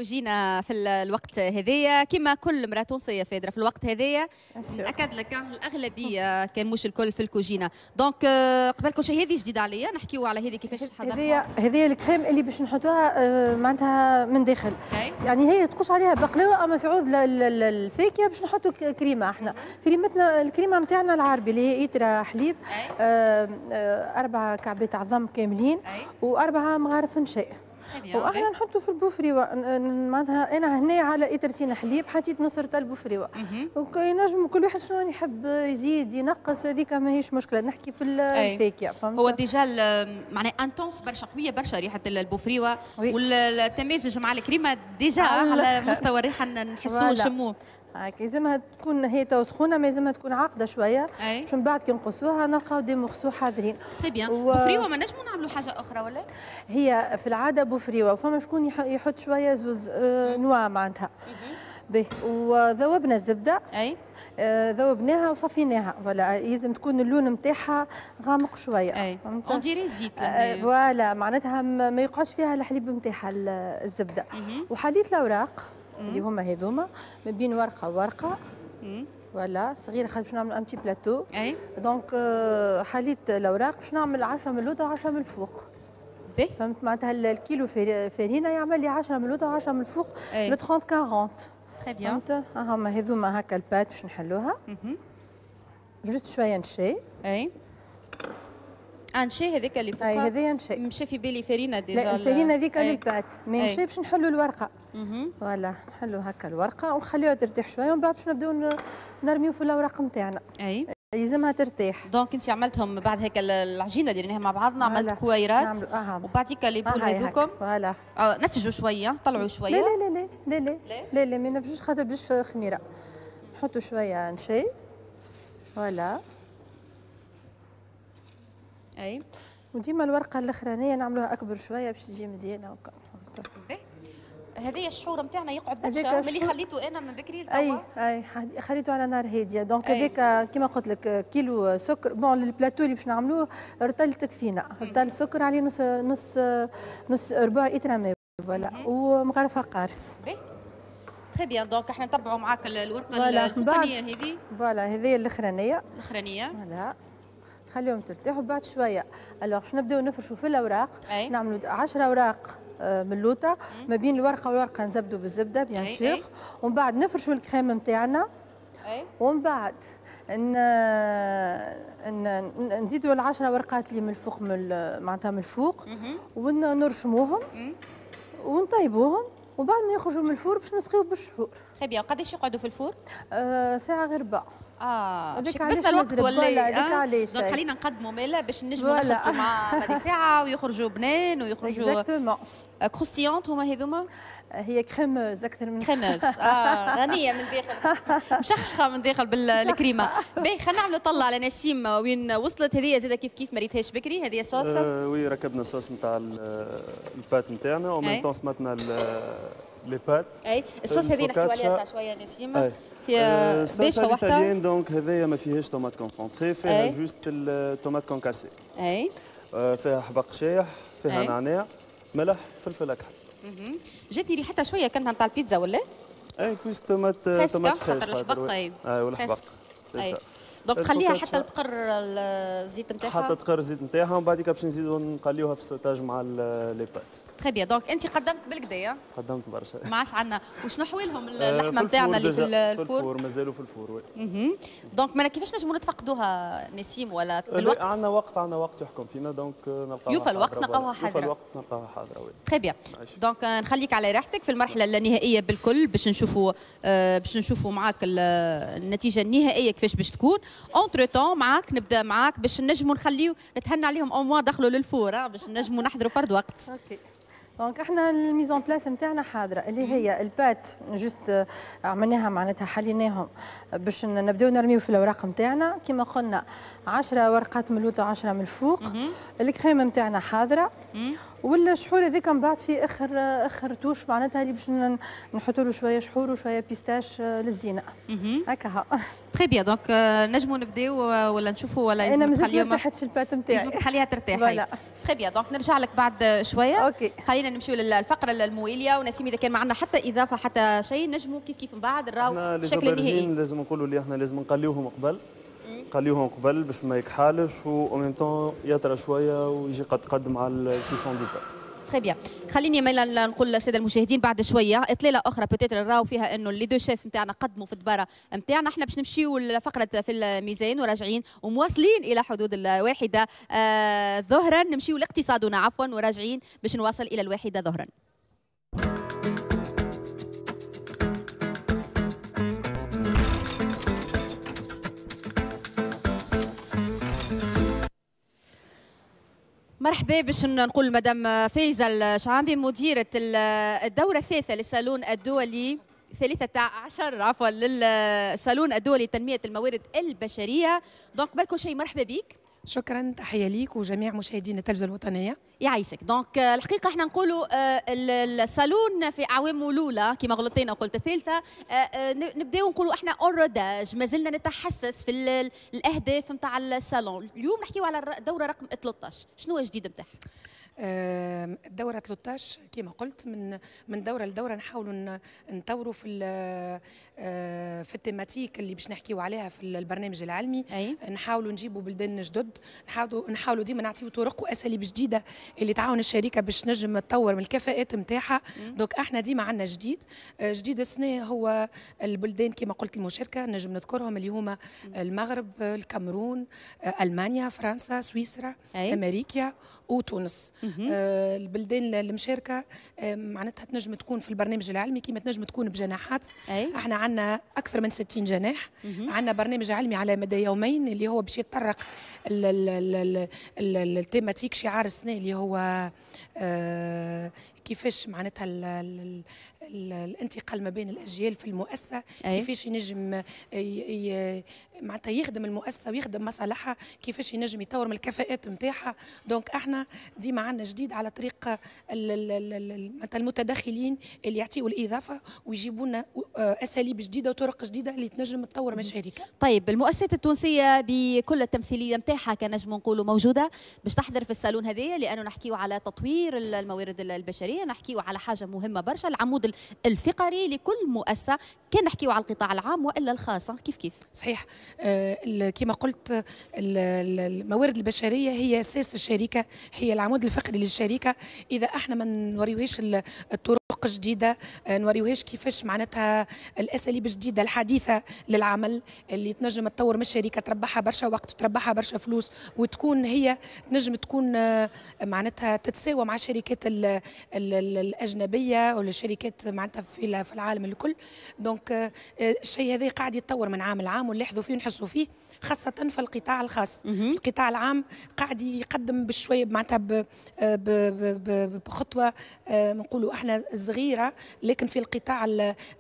جينا في الوقت هذايا كما كل مرأة تونسية فادرة في الوقت هذايا نأكد لك الأغلبية كان مش الكل في الكوجينة دونك euh, قبل كل شيء هذه جديدة عليا نحكيو على هذه كيفاش تحضر هذه هذه الكريم اللي باش نحطوها آه، معناتها من داخل يعني هي تقش عليها بقلاوة أما في عوض الفاكهة باش نحطوا كريمة احنا كريمتنا الكريمة نتاعنا العربي اللي هي إترا حليب آه، آه، أربعة كعبات عظم كاملين وأربعة مغارف نشاء طيب واحنا نحطوا في البوفريوا معناتها انا هنا على اترتين حليب حطيت نصر تاع البوفريوا ينجم كل واحد شنو يحب يزيد ينقص هذيك ماهيش مشكله نحكي في الفاكهه فهمت هو ديجا معناها انتونس برشا قويه برشا ريحه البوفريوا والتمازج مع الكريمه ديجا على مستوى الريحه نحسوه نشموه هاك يلزمها تكون هي تو سخونه ما يلزمها تكون عاقده شويه باش من بعد كي نقصوها نلقاو دي مخصو حاضرين سي طيب بيان و... بوفريوه ما نجمو نعملوا حاجه اخرى ولا هي في العاده بوفريوه وفما شكون يحط شويه زوز آه، نوا معناتها به وذوبنا الزبده اي آه، ذوبناها وصفيناها ولا لازم تكون اللون نتاعها غامق شويه اي اون ديري زيت آه، يعني. فوالا معناتها ما يقعش فيها الحليب نتاعها الزبده وحليت الاوراق اللي هما هذوما ما بين ورقه وورقه فوالا صغيره خاطر باش نعمل امتي بلاتو اي دونك حليت الاوراق باش نعمل 10 من الاولى و10 من الفوق بي فهمت معناتها الكيلو فرينه يعمل لي 10 من الاولى و10 من الفوق لو 30 40 تري بيان فهمت هما هذوما هكا البات باش نحلوها جوست شويه نشي اي انشي هذيك اللي فوق هذيا انشي مشى في بالي فرينه ديجا لا الفرينه هذيك إيه. اللي بعد ما انشي إيه. باش نحلوا الورقه فوالا نحلوا هكا الورقه ونخليوها ترتاح شويه ومن بعد باش نبداو نرميو في الاوراق نتاعنا اي يلزمها ترتاح دونك انت عملتهم بعد هيك العجينه اللي مع بعضنا عملت كويرات وبعديك لي بول هذوكم فوالا آه، نفجوا شويه طلعوا شويه لا لا لا لا لا لا لا ما نفجوش خاطر باش خميره نحطوا شويه انشي فوالا اي وديما الورقه الاخرانيه نعملوها اكبر شويه باش تجي مزيانه هكا إيه. هذايا الشحور نتاعنا يقعد برشا ملي خليته انا من بكري اي اي خليته على نار هاديه دونك هذاك كيما قلت لك كيلو سكر بون البلاتو اللي باش نعملوه رطل تكفينا رطل سكر عليه نص نص نص ربع ايتر ماء فوالا ومغرفه قارص تري بيان دونك احنا نتبعوا معاك الورقه الفوطانيه هذه فوالا هذه الاخرانيه الاخرانيه فوالا خليهم ترتاحوا بعد شويه الوغ باش نبداو نفرشوا في الاوراق نعملوا 10 اوراق آه، من اللوطه ما بين الورقه والورقه نزبدوا بالزبده بيان سور ومن بعد نفرشوا الكريم نتاعنا ومن بعد ان ان نزيدوا العشره ورقات اللي من الفوق من معناتها من الفوق ونرشموهم ونطيبوهم وبعد ما يخرجوا من الفور باش نسقيو بالشحور. تري طيب، بيان قداش يقعدوا في الفور؟ آه ساعه غير ربع. اه مش الوقت ولا آه، ايه دونك خلينا نقدموا مالا باش نجموا نحطوا مع مدي [laughs] ساعه ويخرجوا بنان ويخرجوا كروستيونت آه، هما هذوما هي كريموز اكثر من كريموز [laughs] اه غنيه من داخل مشخشخه من داخل بالكريمه باهي خلينا نعملوا طلع على نسيم وين وصلت هذه زاده كيف كيف ما ريتهاش بكري هذه صوص آه وي ركبنا صوص نتاع البات نتاعنا ومن طون سمتنا لي بات اي الصوص euh, هذه نحكوا عليها شويه نسيم في بيشة واحدة دونك هذايا ما فيهاش طوماط كونسونتري فيها جوست الطوماط كونكاسي اي آه، فيها حبق شايح فيها نعناع ملح فلفل اكحل جاتني ريحتها شويه كانها نتاع البيتزا ولا؟ اي بويسك طوماط طوماط فريش خاطر الحبق طيب. اي والحبق سي دونك تخليها حتى تقر الزيت نتاعها حتى تقر الزيت نتاعها ومن بعد باش نزيدوا نقليوها في السوتاج مع لي بات تري بيان دونك انت قدمت بالكدايا قدمت برشا ما عادش عندنا وشنو حوالهم آه، اللحمه نتاعنا اللي في الفور في الفور مازالوا في الفور وي دونك ما كيفاش نجموا نتفقدوها نسيم ولا بالوقت آه، عندنا وقت عندنا وقت يحكم فينا دونك آه، نلقاوها يوفى الوقت نلقاوها حاضره يوفى الوقت نلقاوها حاضره وي تري بيان دونك نخليك على راحتك في المرحله النهائيه بالكل باش نشوفوا باش نشوفوا معاك النتيجه النهائيه كيفاش باش تكون اونتري تو معاك نبدا معاك باش نجموا نخليو نتهنى عليهم اون موا دخلوا للفور آه، باش نجموا نحضروا فرد وقت اوكي دونك احنا الميزون بلاس نتاعنا حاضره اللي هي البات جوست آه، عملناها معناتها حليناهم آه، باش نبداو نرميو في الاوراق نتاعنا كما قلنا 10 ورقات من اللوطه 10 من الفوق الكريمه نتاعنا حاضره والشحور هذاك من بعد في اخر اخر توش معناتها اللي باش نحطوا له شويه شحور وشويه بيستاش آه، للزينه هكا تري بيان دونك نجموا نبداو آه، ولا نشوفوا ولا انا مازال ما فتحتش البات نتاعي لازمك تخليها ترتاح تري بيان دونك نرجع لك بعد شويه اوكي خلينا نمشيو للفقره المويليه ونسيم اذا كان معنا حتى اضافه حتى شيء نجموا كيف كيف من بعد نراو الشكل النهائي لازم نقولوا اللي احنا لازم نقليوهم قبل لهم قبل باش ما يكحالش و ميم طون يطرى شويه ويجي قد قد مع الكيسون دي بات تري بيان خليني ميلا نقول للساده المشاهدين بعد شويه اطلاله اخرى بوتيتر راو فيها انه لي دو شيف نتاعنا قدموا في الدباره نتاعنا احنا باش نمشيو لفقره في الميزان وراجعين ومواصلين الى حدود الواحده آه ظهرا نمشيو لاقتصادنا عفوا وراجعين باش نواصل الى الواحده ظهرا مرحبا باش نقول مدام فايزة الشعامبي مديرة الدورة الثالثة للصالون الدولي ثالثة عشر عفوا للصالون الدولي لتنمية الموارد البشرية دونك بالكو شيء مرحبا بك شكرا تحيه ليك وجميع مشاهدين التلفزه الوطنيه يعيشك دونك euh, الحقيقه احنا نقولوا آه، الصالون في اعوامه الاولى كما غلطينا قلت الثالثه آه، آه، نبداو نقولوا احنا اوروداج ما زلنا نتحسس في الاهداف نتاع الصالون اليوم نحكيو على الدوره رقم 13 شنو الجديد نتاعها الدوره 13 كما قلت من من دوره لدوره نحاولوا نطوروا في آه، في التيماتيك اللي باش نحكيو عليها في البرنامج العلمي أي. نحاولوا نجيبوا بلدان جدد نحاولوا نحاولوا ديما نعطيو طرق واساليب جديده اللي تعاون الشركه باش نجم تطور من الكفاءات نتاعها دونك احنا ديما عندنا جديد آه، جديد السنه هو البلدان كما قلت المشاركه نجم نذكرهم اللي هما المغرب الكاميرون آه، المانيا فرنسا سويسرا أي. امريكا وتونس آه، البلدان المشاركه آه، معناتها تنجم تكون في البرنامج العلمي كيما تنجم تكون بجناحات أي. احنا عندنا اكثر من 60 جناح عندنا برنامج علمي على مدى يومين اللي هو باش يتطرق التيماتيك شعار السنه اللي هو آه، كيفاش معناتها الانتقال ما بين الاجيال في المؤسسه أيه؟ كيفاش ينجم معناتها يخدم المؤسسه ويخدم مصالحها كيفاش ينجم يطور من الكفاءات نتاعها دونك احنا ديما عندنا جديد على طريق معناتها المتدخلين اللي يعطيوا الاضافه ويجيبوا لنا اساليب جديده وطرق جديده اللي تنجم تطور مشاريعك طيب المؤسسات التونسيه بكل التمثيليه نتاعها كنجم نقولوا موجوده باش تحضر في الصالون هذايا لانه نحكيوا على تطوير الموارد البشريه الفقريه نحكيو على حاجه مهمه برشا العمود الفقري لكل مؤسسه كان نحكيو على القطاع العام والا الخاص كيف كيف صحيح آه كما قلت الموارد البشريه هي اساس الشركه هي العمود الفقري للشركه اذا احنا ما نوريوهاش الطرق جديده آه، نوريوهاش كيفاش معناتها الاساليب الجديده الحديثه للعمل اللي تنجم تطور من الشركه تربحها برشا وقت وتربحها برشا فلوس وتكون هي تنجم تكون آه، معناتها تتساوى مع شركات الاجنبيه والشركات معناتها في العالم الكل دونك آه، الشيء هذا قاعد يتطور من عام لعام ونلاحظوا فيه ونحسوا فيه خاصه في القطاع الخاص القطاع العام قاعد يقدم بشويه معناتها آه، بخطوه آه، نقولوا احنا صغيره لكن في القطاع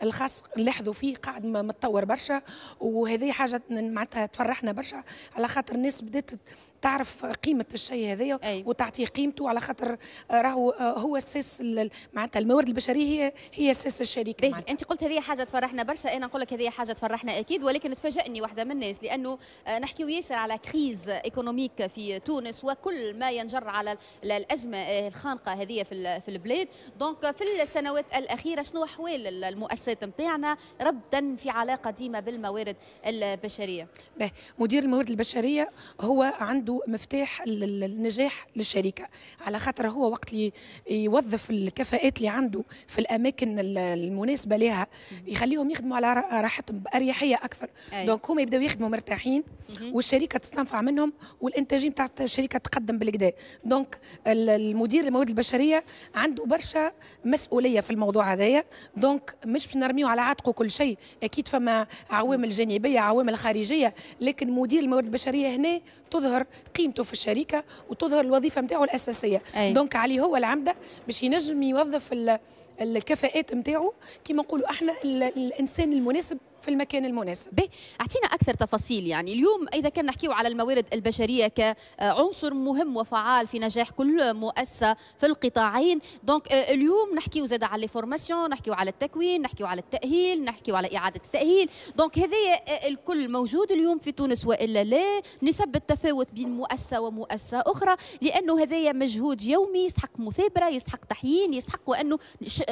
الخاص نلاحظوا فيه قاعد متطور برشا وهذه حاجه معناتها تفرحنا برشا على خاطر الناس بدات تعرف قيمه الشيء هذايا وتعطيه قيمته على خاطر راهو آه، هو اساس معناتها الموارد البشريه هي هي اساس الشركه معناتها انت قلت هذه حاجه تفرحنا برشا انا نقول لك هذه حاجه تفرحنا اكيد ولكن تفاجئني واحده من الناس لانه آه، نحكيو ياسر على كريز ايكونوميك في تونس وكل ما ينجر على الازمه آه، الخانقه هذه في في البلاد دونك في السنوات الاخيره شنو احوال المؤسسات نتاعنا ربدا في علاقه ديما بالموارد البشريه مدير الموارد البشريه هو عنده عنده مفتاح النجاح للشركه على خاطر هو وقت اللي يوظف الكفاءات اللي عنده في الاماكن المناسبه لها يخليهم يخدموا على راحتهم باريحيه اكثر دونك هما يبداو يخدموا مرتاحين والشركه تستنفع منهم والانتاجيه بتاعت الشركه تقدم بالكدا دونك المدير الموارد البشريه عنده برشا مسؤوليه في الموضوع هذايا دونك مش باش نرميو على عاتقه كل شيء اكيد فما عوامل جانبيه عوامل خارجيه لكن مدير الموارد البشريه هنا تظهر قيمته في الشركه وتظهر الوظيفه نتاعو الاساسيه أي. دونك عليه هو العمده باش ينجم يوظف الكفاءات نتاعو كيما نقولوا احنا الانسان المناسب في المكان المناسب اعطينا اكثر تفاصيل يعني اليوم اذا كان نحكيو على الموارد البشريه كعنصر مهم وفعال في نجاح كل مؤسسه في القطاعين دونك آه، اليوم نحكيو زاد على فورماسيون نحكيو على التكوين نحكيو على التاهيل نحكيو على اعاده التاهيل دونك هذا آه، الكل موجود اليوم في تونس والا لا نسب التفاوت بين مؤسسه ومؤسسه اخرى لانه هذايا مجهود يومي يستحق مثابره يستحق تحيين يستحق وانه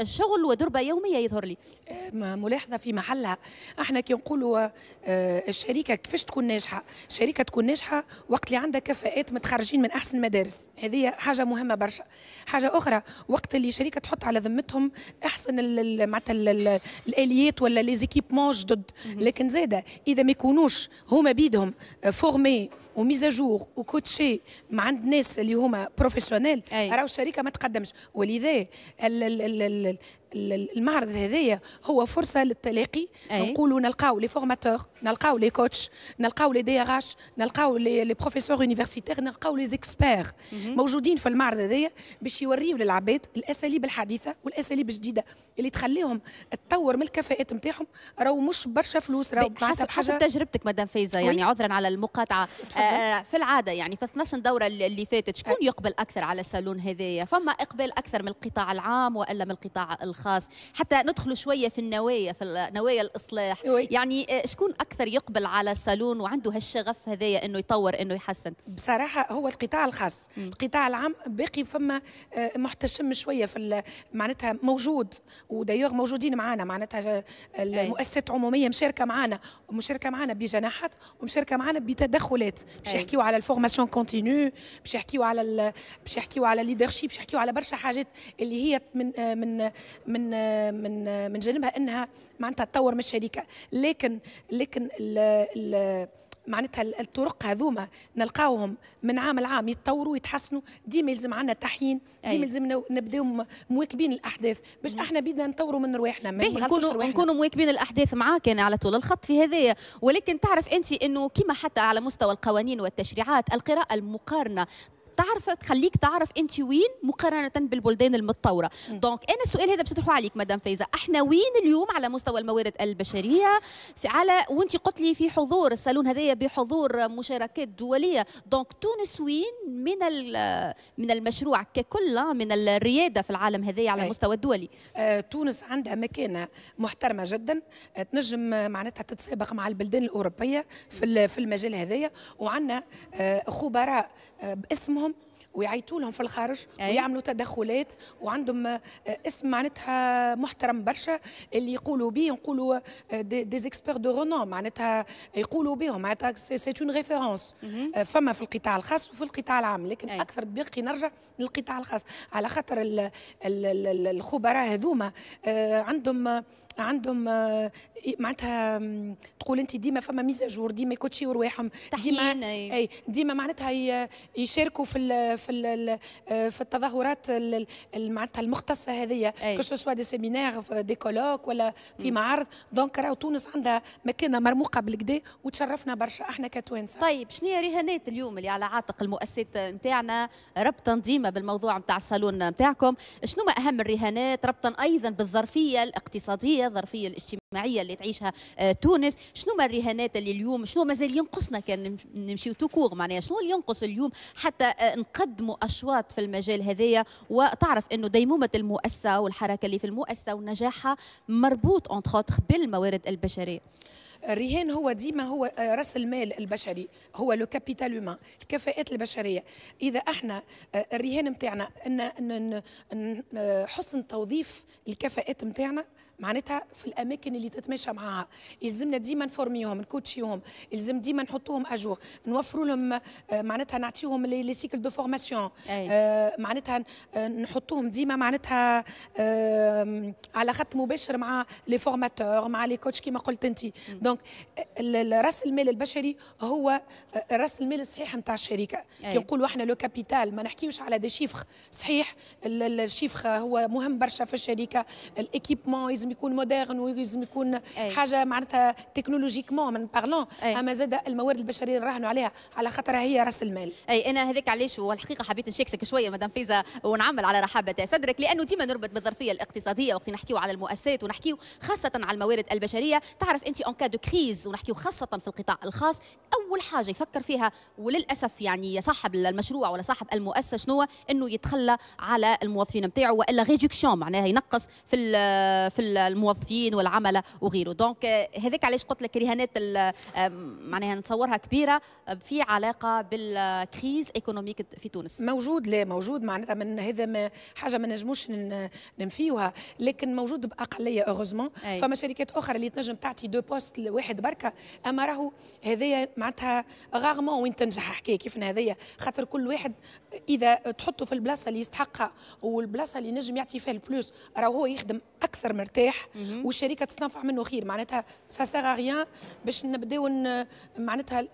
شغل ودربه يوميه يظهر لي آه، ملاحظه في محلها احنا كي نقولوا آه، الشركه كيفاش تكون ناجحه الشركه تكون ناجحه وقت اللي عندها كفاءات متخرجين من احسن المدارس هذه حاجه مهمه برشا حاجه اخرى وقت اللي شركه تحط على ذمتهم احسن معناتها الاليات ولا ليزيكيبمون جدد لكن زاده اذا ما يكونوش هما بيدهم فورمي آه، وميزه جور وكوتشي مع عند ناس اللي هما بروفيسيونيل راهو الشركه ما تقدمش ولذا المعرض هذايا هو فرصه للتلاقي نقولوا نلقاو لي فورماتور نلقاو لي كوتش نلقاو لي دي ار اش نلقاو لي بروفيسور يونيفرسيتير نلقاو لي زيكسبير موجودين في المعرض هذايا باش يوريو للعباد الاساليب الحديثه والاساليب الجديده اللي تخليهم تطور من الكفاءات نتاعهم راهو مش برشا فلوس راهو حسب, حسب تجربتك مدام فايزه يعني عذرا على المقاطعه آه، آه، في العاده يعني في 12 دوره اللي فاتت شكون أه. يقبل اكثر على الصالون هذايا فما اقبال اكثر من القطاع العام والا من القطاع الخاص حتى ندخلوا شويه في النوايا في نوايا الاصلاح يعني شكون اكثر يقبل على الصالون وعنده هالشغف هذايا انه يطور انه يحسن بصراحه هو القطاع الخاص القطاع العام باقي فما محتشم شويه في معناتها موجود ودايوغ موجودين معنا معناتها المؤسسات عموميه مشاركه معنا ومشاركه معنا بجناحات ومشاركه معنا بتدخلات باش يحكيو على الفورماسيون كونتينيو باش يحكيو على باش يحكيو على الليدرشيب باش يحكيو على برشا حاجات اللي هي من من من من من جانبها انها معناتها تطور من الشركه لكن لكن ال... ال... معناتها الطرق هذوما نلقاوهم من عام لعام يتطوروا يتحسنوا ديما يلزم عندنا تحيين ديما يلزم نبداو مواكبين الاحداث باش احنا بدنا نطوروا من رواحنا ما نكونوا نكونوا مواكبين الاحداث معاك انا على طول الخط في هذايا ولكن تعرف انت انه كما حتى على مستوى القوانين والتشريعات القراءه المقارنه تعرف تخليك تعرف انت وين مقارنه بالبلدان المتطوره دونك انا السؤال هذا باش عليك مدام فايزه احنا وين اليوم على مستوى الموارد البشريه في على وانت قلت لي في حضور الصالون هذايا بحضور مشاركات دوليه دونك تونس وين من من المشروع ككل آه، من الرياده في العالم هذايا على المستوى الدولي آه، تونس عندها مكانه محترمه جدا آه، تنجم آه، معناتها تتسابق مع البلدان الاوروبيه في في المجال هذايا وعندنا خبراء باسمهم ويعيطوا لهم في الخارج أي. ويعملوا تدخلات وعندهم آه، اسم معناتها محترم برشا اللي يقولوا به نقولوا دي زيكسبير دو رونو معناتها يقولوا بهم معناتها سي اون ريفيرونس فما في القطاع الخاص وفي القطاع العام لكن أي. اكثر تبقى نرجع للقطاع الخاص على خاطر الخبراء هذوما آه، عندهم عندهم آه، إيه، معناتها تقول انت ديما فما ميزاجور جور ديما يكوتشيو رواحهم ديما اي ديما معناتها يشاركوا في في آه، في التظاهرات معناتها المختصه هذه كو سوا دي سيمينار دي كولوك ولا في معارض دونك راهو تونس عندها مكانه مرموقه بالكدا وتشرفنا برشا احنا كتوانسه طيب شنو هي رهانات اليوم اللي على عاتق المؤسسات نتاعنا ربطا ديما بالموضوع نتاع الصالون نتاعكم شنو ما اهم الرهانات ربطا ايضا بالظرفيه الاقتصاديه الظرفيه الظرفيه الاجتماعيه اللي تعيشها آه، تونس شنو ما الرهانات اللي اليوم شنو مازال ينقصنا كان نمشيو توكور معناها شنو اللي ينقص اليوم حتى آه، نقدموا اشواط في المجال هذايا وتعرف انه ديمومه المؤسسه والحركه اللي في المؤسسه ونجاحها مربوط اونتر بالموارد البشريه الرهان هو ديما هو آه، راس المال البشري هو لو كابيتال هومان الكفاءات البشريه اذا احنا الرهان نتاعنا ان حسن توظيف الكفاءات نتاعنا معناتها في الاماكن اللي تتماشى معاها يلزمنا ديما نفورميهم نكوتشيهم يلزم ديما نحطوهم اجور نوفروا لهم آه، معناتها نعطيهم لي سيكل دو فورماسيون معناتها آه، نحطوهم ديما معناتها على خط مباشر مع لي فورماتور مع لي كوتش كيما قلت انت دونك راس المال البشري هو آه، راس المال الصحيح نتاع الشركه كي نقولوا احنا لو كابيتال ما نحكيوش على دي شيفخ صحيح الشيفخ هو مهم برشا في الشركه الايكيبمون يلزم لازم يكون موديرن ولازم يكون أي. حاجه معناتها تكنولوجيكمون من بارلون إيه. اما زاد الموارد البشريه نراهنوا عليها على خاطر هي راس المال اي انا هذاك علاش والحقيقه حبيت نشكسك شويه مدام فيزا ونعمل على رحابه صدرك لانه ديما نربط بالظرفيه الاقتصاديه وقت نحكيو على المؤسسات ونحكيو خاصه على الموارد البشريه تعرف انت اون دو كريز ونحكيو خاصه في القطاع الخاص اول حاجه يفكر فيها وللاسف يعني صاحب المشروع ولا صاحب المؤسسه شنو انه يتخلى على الموظفين نتاعو والا ريدكسيون معناها ينقص في الـ في الـ الموظفين والعمل وغيره دونك آه، هذاك علاش قلت لك رهانات آه، معناها نتصورها كبيره آه، في علاقه بالكريز ايكونوميك في تونس موجود لا موجود معناتها من هذا ما حاجه ما نجموش ننفيوها لكن موجود باقليه اوغوزمون فما شركات اخرى اللي تنجم تعطي دو بوست لواحد بركه اما راهو هذايا معناتها غارمون وين تنجح حكايه كيفنا هذايا خاطر كل واحد اذا تحطه في البلاصه اللي يستحقها والبلاصه اللي نجم يعطي فيها البلوس راهو هو يخدم اكثر مرتاح مرتاح والشركه تستنفع منه خير معناتها سا سيغ ريان باش نبداو معناتها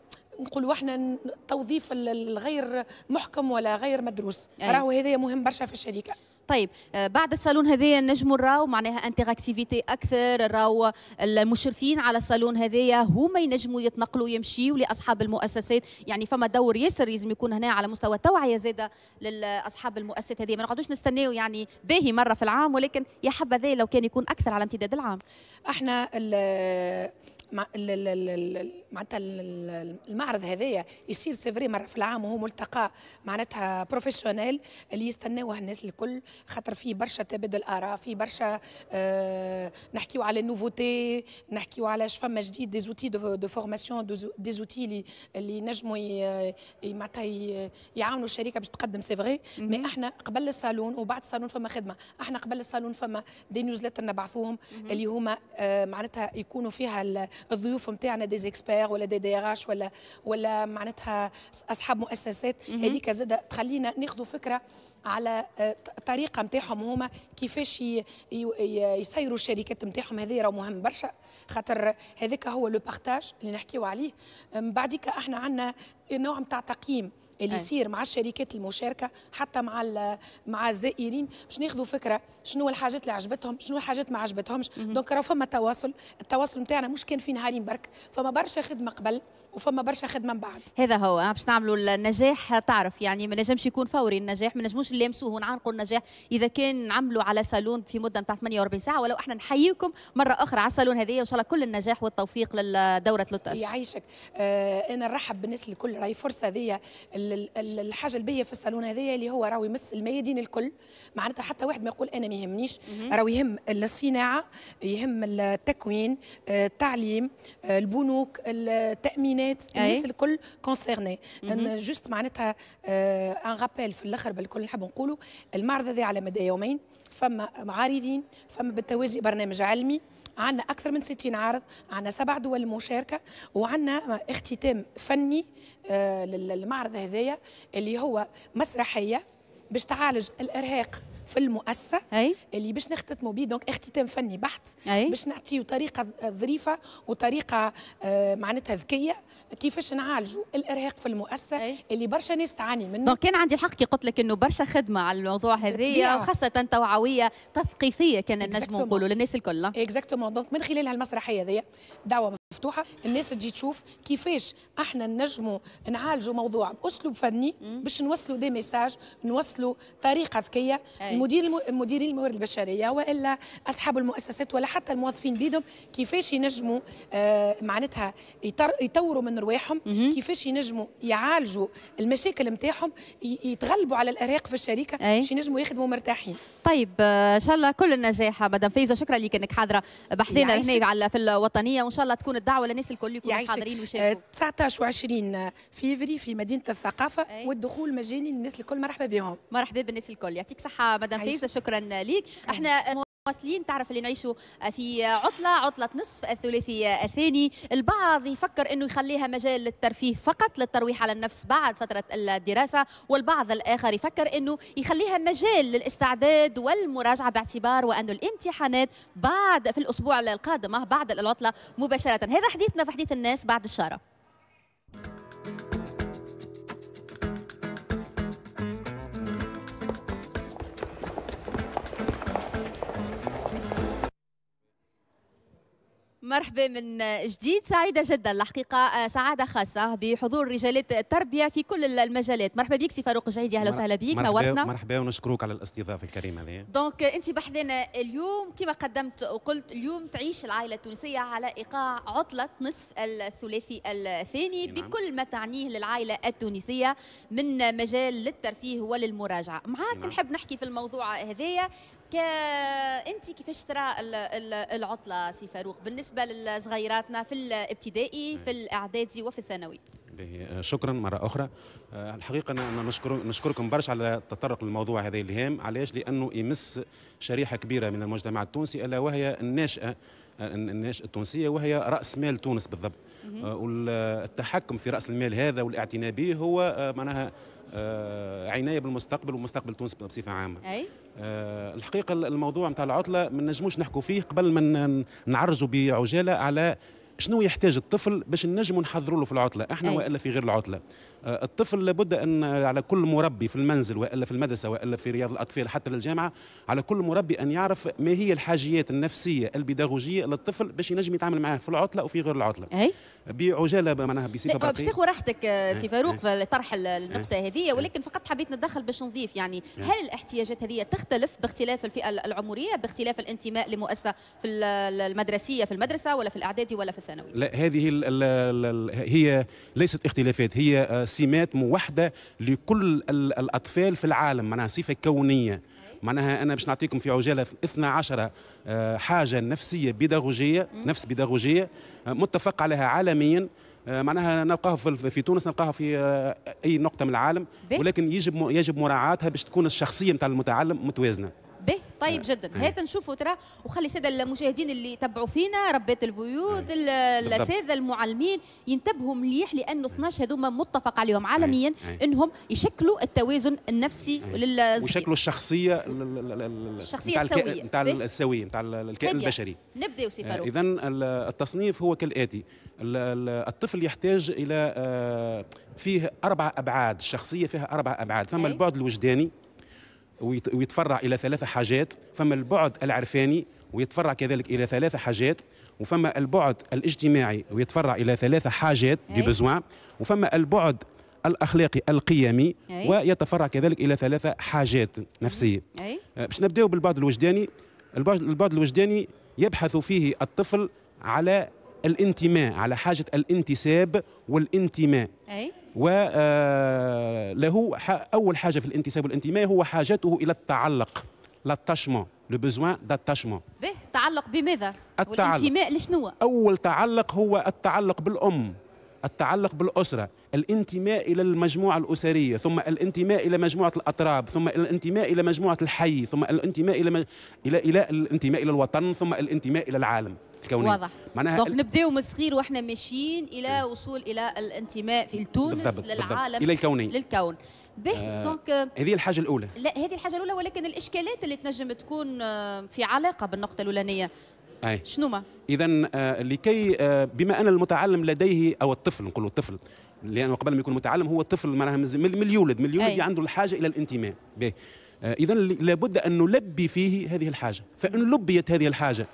نقولوا احنا توظيف الغير محكم ولا غير مدروس راهو هذا مهم برشا في الشركه طيب آه، بعد الصالون هذايا نجموا نراو معناها انتراكتيفيتي اكثر راو المشرفين على الصالون هذايا هما ينجموا يتنقلوا يمشيوا لاصحاب المؤسسات يعني فما دور ياسر لازم يكون هنا على مستوى التوعيه زاده لاصحاب المؤسسات هذه ما نقعدوش نستناو يعني باهي مره في العام ولكن يا حبذا لو كان يكون اكثر على امتداد العام احنا معناتها المعرض هذايا يصير سيفري مره في العام وهو ملتقى معناتها بروفيسيونيل اللي يستناوه الناس الكل خاطر فيه برشا تبادل اراء فيه برشا آه نحكيو على النوفوتي نحكيو على فما جديد دي زوتي دو فورماسيون دي زوتي اللي اللي نجموا معناتها يعاونوا الشركه باش تقدم سيفري مي احنا قبل الصالون وبعد الصالون فما خدمه احنا قبل الصالون فما دي نيوزلتر نبعثوهم اللي هما آه معناتها يكونوا فيها الضيوف نتاعنا دي زيكسبير ولا دي دي اش ولا ولا معناتها اصحاب مؤسسات هذيك زاد تخلينا ناخذوا فكره على الطريقه آه، نتاعهم هما كيفاش يسيروا الشركات نتاعهم هذه راه مهم برشا خاطر هذاك هو لو بارتاج اللي نحكيو عليه من بعديك احنا عندنا نوع نتاع تقييم اللي يصير مع الشركات المشاركه حتى مع مع الزائرين باش ناخذوا فكره شنو الحاجات اللي عجبتهم شنو الحاجات ما عجبتهمش دونك راه فما تواصل التواصل نتاعنا مش كان في نهارين برك فما برشا خدمه قبل وفما برشا خدمه من بعد هذا هو آه، باش نعملوا النجاح آه، تعرف يعني ما نجمش يكون فوري النجاح ما نجموش نلامسوه ونعانقوا النجاح اذا كان عملوا على صالون في مده نتاع 48 ساعه ولو احنا نحييكم مره اخرى على الصالون هذه وان شاء الله كل النجاح والتوفيق للدوره 13 يعيشك آه انا نرحب بالناس الكل راهي فرصه هذه الحاجه الباهيه في الصالون هذايا اللي هو راهو يمس الميادين الكل معناتها حتى واحد ما يقول انا ما يهمنيش راهو يهم الصناعه يهم التكوين آه، التعليم آه، البنوك التامينات الناس الكل كونسيرني جوست معناتها ان آه، رابيل في الاخر بالكل نحب نقولوا المعرض هذا على مدى يومين فما معارضين فما بالتوازي برنامج علمي عندنا أكثر من 60 عرض عندنا سبع دول مشاركة وعندنا اختتام فني آه، للمعرض هذايا اللي هو مسرحية باش تعالج الإرهاق في المؤسسه أي. اللي باش نختتموا به دونك اختتام فني بحت أي. باش نعطيه طريقه ظريفه وطريقه آه معناتها ذكيه كيفاش نعالجوا الارهاق في المؤسسه أي. اللي برشا ناس تعاني منه دونك كان عندي الحق كي قلت لك انه برشا خدمه على الموضوع هذايا وخاصه توعويه تثقيفيه كان نجم نقولوا للناس الكل اكزاكتومون دونك من خلال هالمسرحيه هذيا دعوه مفتوحه الناس تجي تشوف كيفاش احنا نجموا نعالجوا موضوع باسلوب فني باش نوصلوا دي ميساج نوصلوا طريقه ذكيه المدير المديرين الموارد البشريه والا اصحاب المؤسسات ولا حتى الموظفين بيدهم كيفاش ينجموا آه معناتها يطوروا من رواحهم كيفاش ينجموا يعالجوا المشاكل نتاعهم يتغلبوا على الارهاق في الشركه باش ينجموا يخدموا مرتاحين طيب آه، ان شاء الله كل النجاح آه، مدام فيزا شكرا لك انك حاضره بحثينا هنا في الوطنيه وان شاء الله تكون الدعوه للناس الكل يكونوا حاضرين آه، ويشاركوا 19 و20 فيفري في مدينه الثقافه أي. والدخول مجاني للناس الكل مرحبا بهم مرحبا بالناس الكل يعطيك صحه مدام فايزه شكرا ليك احنا مواصلين تعرف اللي نعيشوا آه، في عطلة عطلة نصف الثلاثي آه، الثاني البعض يفكر أنه يخليها مجال للترفيه فقط للترويح على النفس بعد فترة الدراسة والبعض الآخر يفكر أنه يخليها مجال للاستعداد والمراجعة باعتبار وأن الامتحانات بعد في الأسبوع القادم آه، بعد العطلة مباشرة هذا حديثنا في حديث الناس بعد الشارة مرحبا من جديد سعيده جدا الحقيقه آه، سعاده خاصه بحضور رجالات التربيه في كل المجالات مرحبا بك سي فاروق جعيدي اهلا وسهلا بك نورتنا مرحبا ونشكروك على الاستضافه الكريمه هذه دونك انت بحذنا اليوم كما قدمت وقلت اليوم تعيش العائله التونسيه على ايقاع عطله نصف الثلاثي الثاني نعم. بكل ما تعنيه للعائله التونسيه من مجال للترفيه وللمراجعه معاك نعم. نحب نحكي في الموضوع هذايا ك... انت كيفاش ترى العطله سي فاروق بالنسبه لصغيراتنا في الابتدائي إيه. في الاعدادي وفي الثانوي آه، شكرا مره اخرى آه، الحقيقه انا نشكر نشكركم برشا على التطرق للموضوع هذا الهام علاش لانه يمس شريحه كبيره من المجتمع التونسي الا وهي الناشئه آه، الناشئه التونسيه وهي راس مال تونس بالضبط والتحكم في راس المال هذا والاعتناء به هو معناها آه، عنايه بالمستقبل ومستقبل تونس بصفه عامه اي آه، الحقيقه الموضوع نتاع العطله ما نجموش نحكوا فيه قبل ما نعرجوا بعجاله على شنو يحتاج الطفل باش نجموا نحضروا له في العطله احنا والا في غير العطله آه، الطفل لابد ان على كل مربي في المنزل والا في المدرسه والا في رياض الاطفال حتى للجامعه على كل مربي ان يعرف ما هي الحاجيات النفسيه البيداغوجيه للطفل باش ينجم يتعامل معاه في العطله وفي غير العطله اي بعجاله معناها بصفه برقيه باش تاخذ راحتك آه، سي فاروق في طرح النقطه هذه ولكن فقط حبيت نتدخل باش نضيف يعني هل الاحتياجات هذه تختلف باختلاف الفئه العمريه باختلاف الانتماء لمؤسسه في المدرسيه في المدرسه ولا في الاعدادي ولا في الثانوي لا هذه هي ليست اختلافات هي آه، سمات موحده لكل الاطفال في العالم معناها صفه كونيه معناها انا باش نعطيكم في عجاله 12 آه، حاجه نفسيه بيداغوجيه نفس بيداغوجيه آه، متفق عليها عالميا آه، معناها نلقاها في تونس نلقاها في اي نقطه من العالم ولكن يجب يجب مراعاتها باش تكون الشخصيه نتاع المتعلم متوازنه به طيب نعم. جدا نعم. هات نشوفوا ترى وخلي ساده المشاهدين اللي تبعوا فينا ربات البيوت نعم. الاساتذه المعلمين ينتبهوا مليح لانه 12 هذوما متفق عليهم عالميا انهم يشكلوا التوازن النفسي للصغير ويشكلوا الشخصيه الشخصيه السويه نتاع السويه نتاع الكائن البشري نبداو سي آه، فاروق اذا التصنيف هو كالاتي الطفل يحتاج الى آه، فيه اربع ابعاد الشخصيه فيها اربع ابعاد فما البعد الوجداني ويتفرع الى ثلاثه حاجات فما البعد العرفاني ويتفرع كذلك الى ثلاثه حاجات وفما البعد الاجتماعي ويتفرع الى ثلاثه حاجات دي بزوان وفما البعد الاخلاقي القيمي ويتفرع كذلك الى ثلاثه حاجات نفسيه أه، باش نبداو بالبعد الوجداني البعد الوجداني يبحث فيه الطفل على الانتماء على حاجه الانتساب والانتماء أي. وله آه، أول حاجة في الانتساب والانتماء هو حاجته إلى التعلق لاتاشمون لو بوزوان داتاشمون به تعلق بماذا؟ التعلق والانتماء لشنو؟ أول تعلق هو التعلق بالأم التعلق بالأسرة الانتماء إلى المجموعة الأسرية ثم الانتماء إلى مجموعة الأطراب ثم الانتماء إلى مجموعة الحي ثم الانتماء إلى... إلى الانتماء إلى الوطن ثم الانتماء إلى العالم الكوني واضح معناها دونك نبداو من الصغير واحنا ماشيين الى إيه. وصول الى الانتماء في تونس للعالم بالضبط. الى الكونية للكون به دونك آه، آه، هذه الحاجه الاولى لا هذه الحاجه الاولى ولكن الاشكالات اللي تنجم تكون آه، في علاقه بالنقطه الاولانيه أي. شنو ما اذا آه لكي آه بما ان المتعلم لديه او الطفل نقولوا الطفل لانه قبل ما يكون متعلم هو الطفل معناها من يولد من يولد عنده الحاجه الى الانتماء به آه اذا لابد ان نلبي فيه هذه الحاجه فان لبيت هذه الحاجه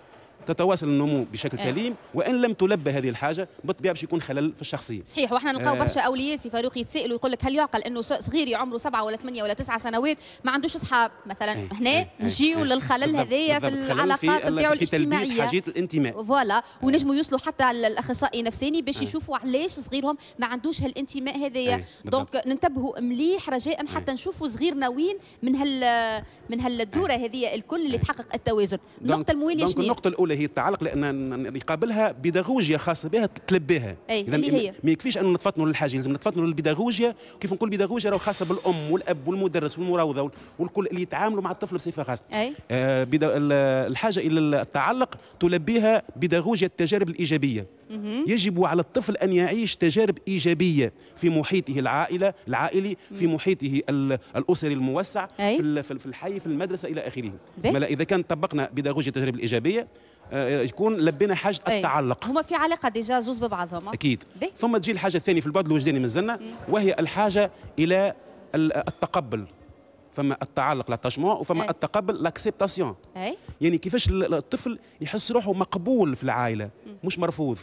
تتواصل النمو بشكل آه. سليم وان لم تلبى هذه الحاجه بالطبيعه باش يكون خلل في الشخصيه صحيح وحنا آه. نلقاو آه. برشا اولياء سي فاروق يتسائلوا يقول لك هل يعقل انه صغير عمره سبعه ولا ثمانيه ولا تسعه سنوات ما عندوش اصحاب مثلا إيه، هنا إيه، إيه، نجيو للخلل هذايا في العلاقات نتاعو الاجتماعيه حاجيه الانتماء فوالا آه. ونجموا يوصلوا حتى للاخصائي النفساني باش يشوفوا علاش صغيرهم ما عندوش هالانتماء هذايا دونك ننتبهوا مليح رجاء حتى نشوفوا صغيرنا وين من هال من هالدوره هذه الكل اللي تحقق التوازن النقطه المواليه النقطه الاولى اللي هي التعلق لان يقابلها بيداغوجيا خاصه بها تلبيها اذا ما يكفيش انه نتفطنوا للحاجه لازم نتفطنوا للبيداغوجيا كيف نقول بيداغوجيا راه خاصه بالام والاب والمدرس والمراوضه والكل اللي يتعاملوا مع الطفل بصفه خاصه آه الحاجه الى التعلق تلبيها بيداغوجيا التجارب الايجابيه يجب على الطفل أن يعيش تجارب إيجابية في محيطه العائلة العائلي في محيطه الأسري الموسع في, في الحي في المدرسة إلى آخره إذا كان طبقنا بداغوجيا التجربة الإيجابية آه، آه، يكون لبينا حاجه أي. التعلق هما في علاقه ديجا زوز ببعضهم اكيد بي. ثم تجي الحاجه الثانيه في البعد الوجداني مازلنا وهي الحاجه الى التقبل فما التعلق لاتاشمون وفما أي. التقبل لاكسبتاسيون يعني كيفاش الطفل يحس روحه مقبول في العائله مش مرفوض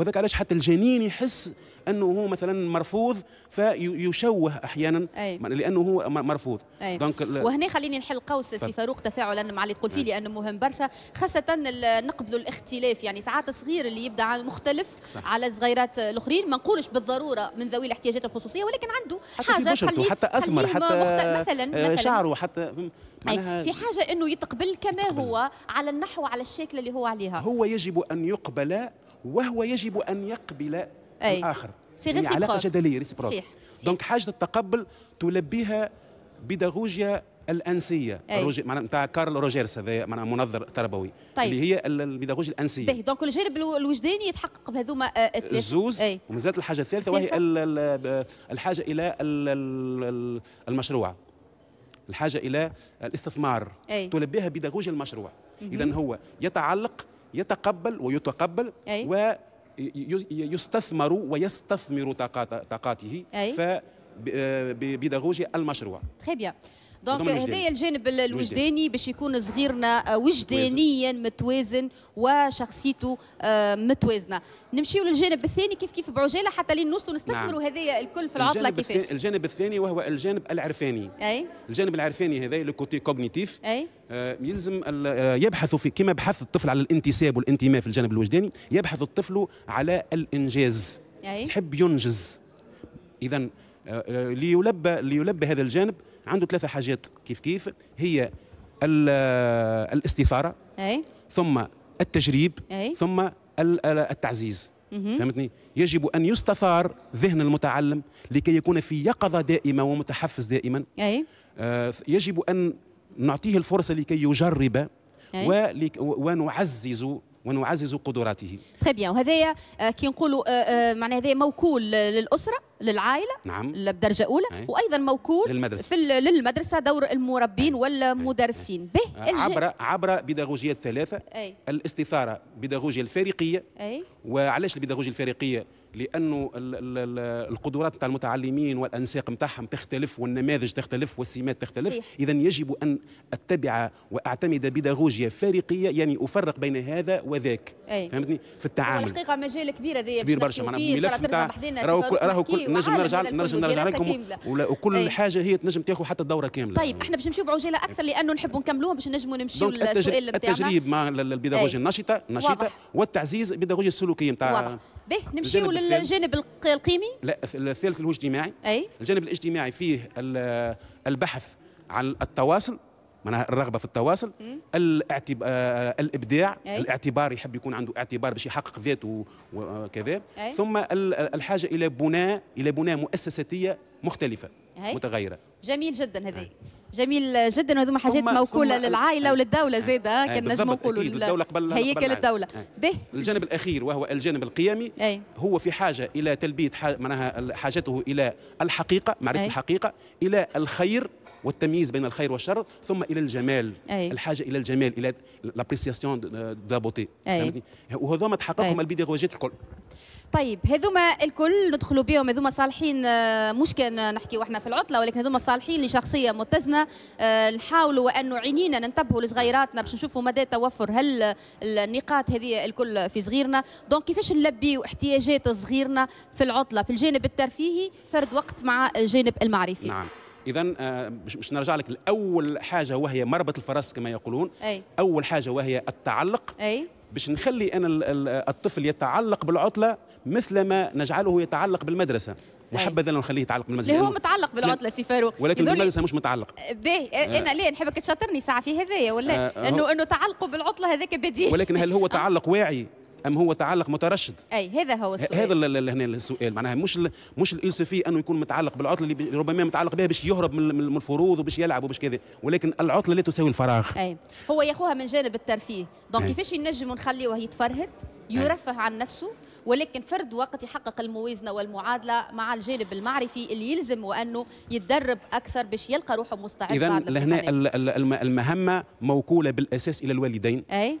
وذاك علاش حتى الجنين يحس انه هو مثلا مرفوض فيشوه احيانا أي. لانه هو مرفوض دونك وهنا خليني نحل قوس سي فاروق تفاعلا مع اللي تقول فيه لانه مهم برشا خاصه نقبلوا الاختلاف يعني ساعات الصغير اللي يبدا مختلف صح. على صغيرات الاخرين ما نقولش بالضروره من ذوي الاحتياجات الخصوصيه ولكن عنده حتى حاجه تخليه حتى اسمر حتى آه، مثلا شعره حتى في حاجه انه يتقبل كما يتقبل. هو على النحو على الشكل اللي هو عليها هو يجب ان يقبل وهو يجب أن يقبل أي. الآخر سي يعني علاقة جدلية ريسبروك صحيح. دونك حاجة التقبل تلبيها بداغوجيا الانسيه روجي معناها نتاع كارل روجيرس هذا معناها منظر تربوي طيب. اللي هي البيداغوجيا الانسيه باهي دونك الجانب الوجداني يتحقق بهذوما آه، آه، الزوز ومازالت الحاجه الثالثه وهي الحاجه الى المشروع الحاجه الى الاستثمار أي. تلبيها بيداغوجيا المشروع اذا هو يتعلق يتقبل ويتقبل أي. ويستثمر ويستثمر طاقاته ف بداغوجي المشروع. Très bien. دونك هذايا الجانب الوجداني باش يكون صغيرنا آه، وجدانيا متوازن وشخصيته آه، متوازنه نمشيو للجانب الثاني كيف كيف بعجاله حتى لين نوصلوا نستثمروا نعم. هذايا الكل في العطله كيفاش الجانب الثاني وهو الجانب العرفاني أي؟ الجانب العرفاني هذا لو كوتي أي؟ آه، يلزم يبحث في كما بحث الطفل على الانتساب والانتماء في الجانب الوجداني يبحث الطفل على الانجاز أي؟ يحب ينجز اذا ليلبى ليلبى هذا الجانب عنده ثلاثة حاجات كيف كيف هي الاستثارة أي. ثم التجريب أي. ثم التعزيز فهمتني يجب ان يستثار ذهن المتعلم لكي يكون في يقظه دائمه ومتحفز دائما أي. آه يجب ان نعطيه الفرصه لكي يجرب أي. ونعزز ونعزز قدراته تري بيان وهذايا كي نقولوا آه، آه، معناها هذايا موكول للاسره للعائله نعم بدرجه اولى أي. وايضا موكول للمدرسه في للمدرسه دور المربين أي. والمدرسين به آه، عبر عبر بيداغوجيات ثلاثه الاستثاره بيداغوجيا الفارقيه وعلاش البيداغوجيا الفارقيه لانه القدرات نتاع المتعلمين والانساق نتاعهم تختلف والنماذج تختلف والسمات تختلف اذا يجب ان اتبع واعتمد بيداغوجيا فارقيه يعني افرق بين هذا وذاك أي. فهمتني في التعامل الحقيقه مجال كبير هذا كبير برشا معناها الملف نتاع راهو راهو نجم نرجع نجم نرجع لكم وكل أي. حاجه هي تنجم تاخذ حتى دوره كامله طيب احنا باش نمشيو بعجاله اكثر لانه نحبوا نكملوها باش نجموا نمشيو للسؤال نتاعنا التجريب مع البيداغوجيا النشطه النشطه والتعزيز البيداغوجيا السلوكيه نتاع باهي نمشيو للجانب القيمي لا الثالث هو اجتماعي اي الجانب الاجتماعي فيه البحث عن التواصل معناها الرغبه في التواصل الاعتب... آه... الابداع أي. الاعتبار يحب يكون عنده اعتبار باش يحقق ذاته وكذا أي. ثم الحاجه الى بناء الى بناء مؤسساتيه مختلفه أي. متغيره جميل جدا هذه جميل جدا وهذوما حاجات موكوله للعائله وللدوله زاده آه، كان نجم نقولوا الدوله قبل هيكل الدوله به الجانب الاخير وهو الجانب القيمي أي. هو في حاجه الى تلبيه معناها حاجته الى الحقيقه معرفه الحقيقه الى الخير والتمييز بين الخير والشر ثم الى الجمال أي. الحاجه الى الجمال الى لابريسياسيون دو بوتي وهذوما تحققهم طيب. البيداغوجيات الكل طيب هذوما الكل ندخلوا بهم هذوما صالحين آه، مش كان نحكي واحنا في العطله ولكن هذوما صالحين لشخصيه متزنه آه، نحاولوا وانه عينينا ننتبهوا لصغيراتنا باش نشوفوا مدى توفر هل النقاط هذه الكل في صغيرنا دونك كيفاش نلبيوا احتياجات صغيرنا في العطله في الجانب الترفيهي فرد وقت مع الجانب المعرفي نعم. اذا آه، باش نرجع لك الاول حاجه وهي مربط الفرس كما يقولون أي. اول حاجه وهي التعلق أي. باش نخلي انا الطفل يتعلق بالعطله مثل ما نجعله يتعلق بالمدرسه وحبذا نخليه يتعلق بالمدرسه اللي هو متعلق بالعطله سي فاروق ولكن بالمدرسه مش متعلق باهي أه، آه. انا ليه نحبك تشاطرني ساعه في هذايا ولا آه انه انه تعلقه بالعطله هذاك بديهي ولكن هل هو [laughs] تعلق واعي ام هو تعلق مترشد اي هذا هو السؤال هذا اللي هنا السؤال معناها مش مش في انه يكون متعلق بالعطله اللي ربما متعلق بها باش يهرب من الفروض وباش يلعب وباش كذا ولكن العطله لا تساوي الفراغ اي هو ياخوها من جانب الترفيه دونك كيفاش ينجم نخليوه يتفرهد يرفه عن نفسه ولكن فرد وقت يحقق الموازنة والمعادلة مع الجانب المعرفي اللي يلزم وأنه يتدرب أكثر باش يلقى روحه مستعد إذا لهنا المهمة موكولة بالأساس إلى الوالدين أي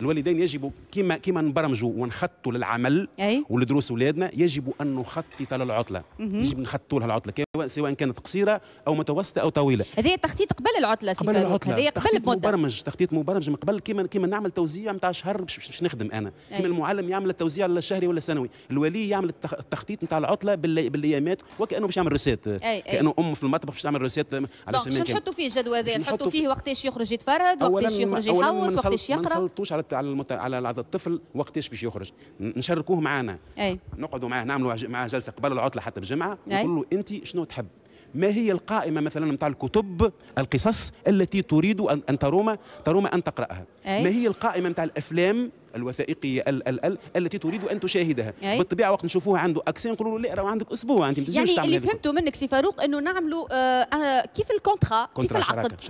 الوالدين يجب كما كما نبرمجوا ونخطوا للعمل أي؟ ولدروس اولادنا يجب ان نخطط للعطله مم. يجب نخططوا لها العطله سواء كانت قصيره او متوسطه او طويله هذه التخطيط قبل العطله قبل العطله هذه قبل تخطيط مبرمج تخطيط مبرمج من قبل كما كما نعمل توزيع نتاع شهر باش نخدم انا أي. كما المعلم يعمل التوزيع الشهري ولا السنوي الولي يعمل التخطيط نتاع العطله بالايامات وكانه باش يعمل روسيت كانه ام في المطبخ باش تعمل روسيت على السنه نحطوا فيه الجدول هذا نحطوا فيه وقتاش يخرج يتفرد وقتاش يخرج يحوس وقتاش يقرا نحطوش على على على, الطفل وقتاش باش يخرج نشركوه معانا نقعدوا معاه نعملوا معاه جلسه قبل العطله حتى بالجمعه نقول له انت شنو تحب ما هي القائمه مثلا نتاع الكتب القصص التي تريد ان تروم تروم ان تقراها ما هي القائمه نتاع الافلام الوثائقيه ال ال ال التي تريد ان تشاهدها أي. بالطبيعه وقت نشوفوها عنده اكسين نقولوا له لا راه عندك اسبوع انت يعني اللي فهمته منك سي فاروق انه نعملوا آه, آه، كيف الكونترا كيف العقد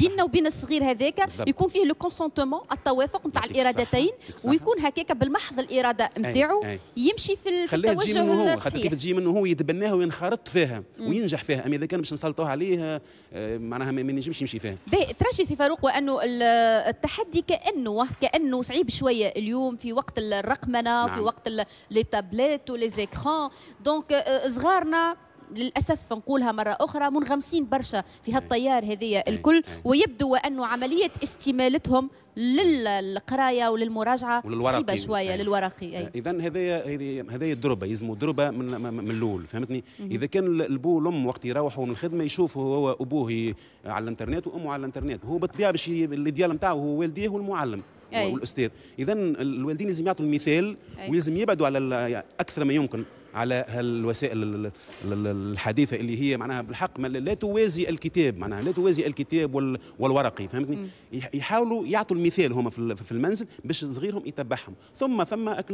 بيننا وبين الصغير هذاك يكون فيه لو كونسونتمون التوافق نتاع الارادتين ويكون هكاك بالمحض الاراده نتاعو يمشي في التوجه الصحيح كيف تجي منه هو يتبناها وينخرط فيها وينجح فيها اما اذا كان باش نسلطوه عليه آه، معناها ما ينجمش يمشي فيها باهي ترشي سي فاروق وانه التحدي كانه كانه صعيب شويه اليوم في وقت الرقمنه نعم. في وقت لي تابليت ولي زيكران دونك صغارنا للاسف نقولها مره اخرى منغمسين برشا في إيه. هالطيار هذه إيه، الكل إيه. ويبدو وانه عمليه استمالتهم للقرايه وللمراجعه صعيبه شويه للورقي اذا هذايا هذايا الدربه يلزموا دربه من من الاول فهمتني اذا كان البو والام وقت يروحوا من الخدمه يشوفوا هو ابوه على الانترنت وامه على الانترنت هو بالطبيعه باش اللي نتاعو هو والديه والمعلم والاستاذ اذا الوالدين لازم يعطوا المثال ولازم يبعدوا على اكثر ما يمكن على هالوسائل الحديثه اللي هي معناها بالحق لا توازي الكتاب معناها لا توازي الكتاب والورقي فهمتني يحاولوا يعطوا المثال هما في المنزل باش صغيرهم يتبعهم ثم فما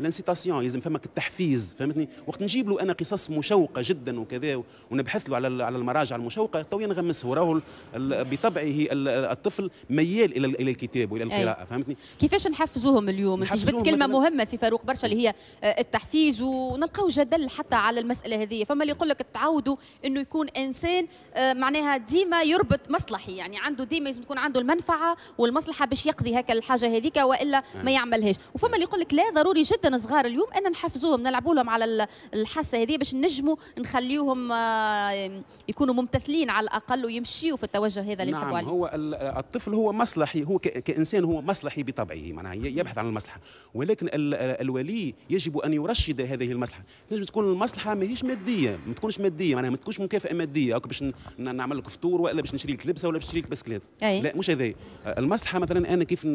الانسيتاسيون يلزم فما التحفيز فهمتني وقت نجيب له انا قصص مشوقه جدا وكذا ونبحث له على على المراجع المشوقه تو ينغمس راهو بطبعه الطفل ميال الى الى الكتاب والى القراءه فهمتني كيفاش نحفزوهم اليوم انت جبت كلمه مهمه سي فاروق برشا اللي هي آه، التحفيز و... نلقاو جدل حتى على المساله هذه فما اللي يقول لك تعودوا انه يكون انسان آه، معناها ديما يربط مصلحي يعني عنده ديما لازم تكون عنده المنفعه والمصلحه باش يقضي هكا الحاجه هذيك والا نعم. ما يعملهاش وفما اللي يقول لك لا ضروري جدا صغار اليوم ان نحفزوهم نلعبوا لهم على الحاسه هذه باش نجموا نخليوهم آه، يكونوا ممتثلين على الاقل ويمشيوا في التوجه هذا اللي نعم عليه. هو الطفل هو مصلحي هو كانسان هو مصلحي بطبعه معناها يبحث عن المصلحه ولكن الولي يجب ان يرشد هذه المصلحه المصلحه نجم تكون المصلحه ماهيش ماديه ما تكونش ماديه معناها ما تكونش مكافاه ماديه أو باش نعمل لك فطور والا باش نشري لك لبسه ولا باش نشري لك بسكليت لا مش هذايا المصلحه مثلا انا كيف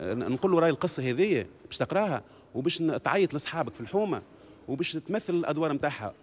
نقول له راي القصه هذه باش تقراها وباش تعيط لاصحابك في الحومه وباش تمثل الادوار نتاعها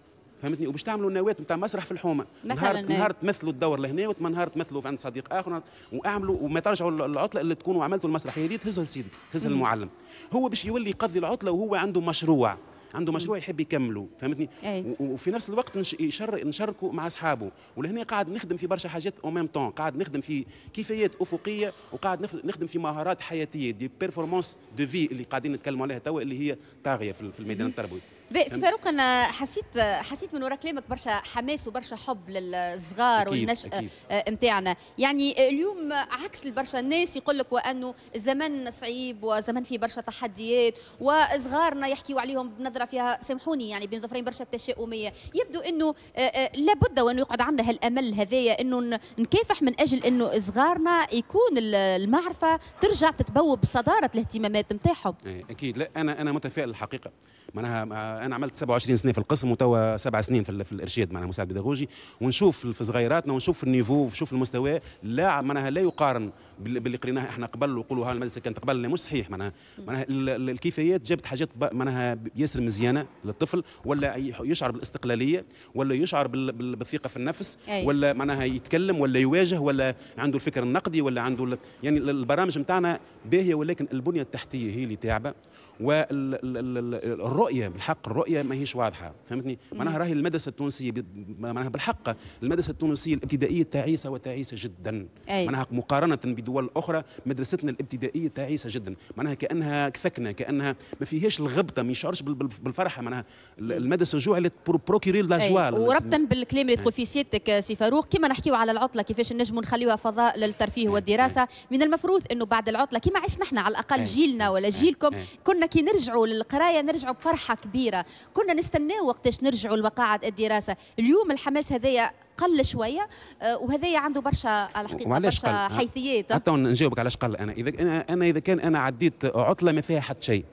فهمتني وباش تعملوا نواه نتاع مسرح في الحومه نهار إيه. نهار تمثلوا الدور لهنا وثمان نهار تمثلوا عند صديق اخر واعملوا وما ترجعوا العطله اللي تكونوا عملتوا المسرحيه هذه تهزها لسيدك تهزها للمعلم هو باش يولي يقضي العطله وهو عنده مشروع عنده مشروع يحب يكمله فهمتني إيه. وفي نفس الوقت يشر نشاركه مع اصحابه ولهنا قاعد نخدم في برشا حاجات او ميم طون قاعد نخدم في كيفيات افقيه وقاعد نخدم في مهارات حياتيه دي بيرفورمانس دو في اللي قاعدين نتكلموا عليها توا اللي هي طاغيه في الميدان التربوي بس فاروق انا حسيت حسيت من وراء كلامك برشا حماس وبرشا حب للصغار والنشأة نتاعنا آه، يعني آه، اليوم عكس برشا الناس يقول لك وانه الزمن صعيب وزمن فيه برشا تحديات وصغارنا يحكيوا عليهم بنظره فيها سامحوني يعني بنظرين برشا تشاؤميه يبدو انه آه، لابد وانه يقعد عندنا هالامل هذايا انه نكافح من اجل انه صغارنا يكون المعرفه ترجع تتبوب صداره الاهتمامات نتاعهم إيه، اكيد لا انا انا متفائل الحقيقه معناها انا عملت 27 سنه في القسم وتوا سبع سنين في, في الارشاد معناها مساعد بيداغوجي ونشوف في صغيراتنا ونشوف النيفو ونشوف المستوى لا معناها لا يقارن باللي قريناه احنا قبل وقولوا ها المدرسه كانت قبل مش صحيح معناها معناها الكيفيات جابت حاجات معناها ياسر مزيانه للطفل ولا يشعر بالاستقلاليه ولا يشعر بالثقه في النفس ولا معناها يتكلم ولا يواجه ولا عنده الفكر النقدي ولا عنده يعني البرامج نتاعنا باهيه ولكن البنيه التحتيه هي اللي تعبه والرؤيه بالحق الرؤيه ماهيش واضحه فهمتني معناها راهي المدرسه التونسيه معناها بالحق المدرسه التونسيه الابتدائيه تعيسه وتعيسه جدا أي. معناها مقارنه بدول اخرى مدرستنا الابتدائيه تعيسه جدا معناها كانها كثكنه كانها ما فيهاش الغبطه ما يشعرش بالفرحه معناها المدرسه جوع اللي بروكيري لا جوا وربطا بالكلام اللي تقول فيه سيادتك سي فاروق كما نحكيو على العطله كيفاش نجموا نخليوها فضاء للترفيه والدراسه من المفروض انه بعد العطله كما عشنا احنا على الاقل جيلنا ولا جيلكم كنا كي نرجعوا للقرايه نرجعوا بفرحه كبيره كبيره كنا نستناو وقتاش نرجعوا لمقاعد الدراسه اليوم الحماس هذايا قل شويه آه، وهذايا عنده برشا الحقيقه برشا حيثيات حتى نجاوبك علاش قل انا اذا انا, اذا كان انا عديت عطله ما فيها حتى شيء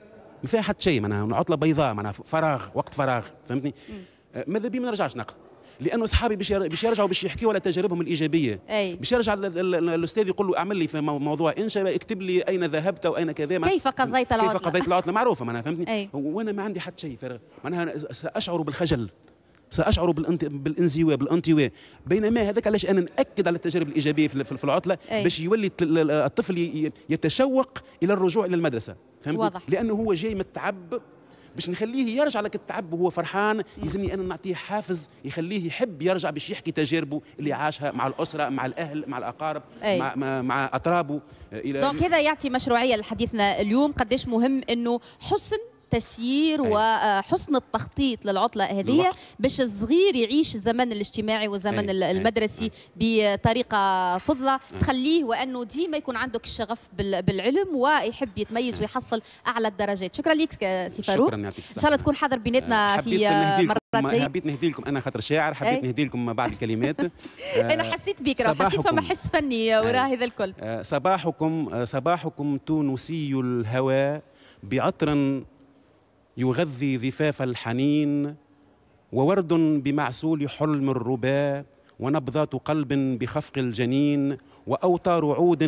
ما فيها حتى شيء معناها عطله بيضاء معناها فراغ وقت فراغ فهمتني آه، ماذا بي ما نرجعش نقرا لانه اصحابي باش يرجعوا باش يحكيوا على تجاربهم الايجابيه أي. باش يرجع الاستاذ يقول له اعمل لي في موضوع انشا اكتب لي اين ذهبت واين كذا كيف قضيت العطله كيف قضيت العطله معروفه معناها فهمتني أي. وانا ما عندي حتى شيء معناها ساشعر بالخجل ساشعر بالانزواء بالانطواء بينما هذاك علاش انا ناكد على التجارب الايجابيه في العطله باش يولي الطفل يتشوق الى الرجوع الى المدرسه فهمت واضح. لانه هو جاي متعب باش نخليه يرجع لك التعب وهو فرحان يلزمني انا نعطيه حافز يخليه يحب يرجع باش يحكي تجاربه اللي عاشها مع الاسره مع الاهل مع الاقارب أي. مع, مع, مع اطرابه الى دونك هذا يعطي مشروعيه لحديثنا اليوم قديش مهم انه حسن التسيير أيوة. وحسن التخطيط للعطله هذه باش الصغير يعيش الزمن الاجتماعي والزمن أي. أيوة، أيوة، المدرسي أي. بطريقه فضله تخليه وانه ديما يكون عندك الشغف بالعلم ويحب يتميز ويحصل اعلى الدرجات شكرا لك سي فاروق شكرا يعطيك ان شاء الله تكون حاضر بيناتنا أه، في مرات جايه حبيت نهدي لكم انا خاطر شاعر حبيت إيه. نهدي لكم بعض الكلمات [laughs] انا حسيت بك حسيت فما حس فني وراه هذا الكل أه، صباحكم أه، صباحكم تونسي الهوى بعطر يغذي ذفاف الحنين وورد بمعسول حلم الربا ونبضات قلب بخفق الجنين واوتار عود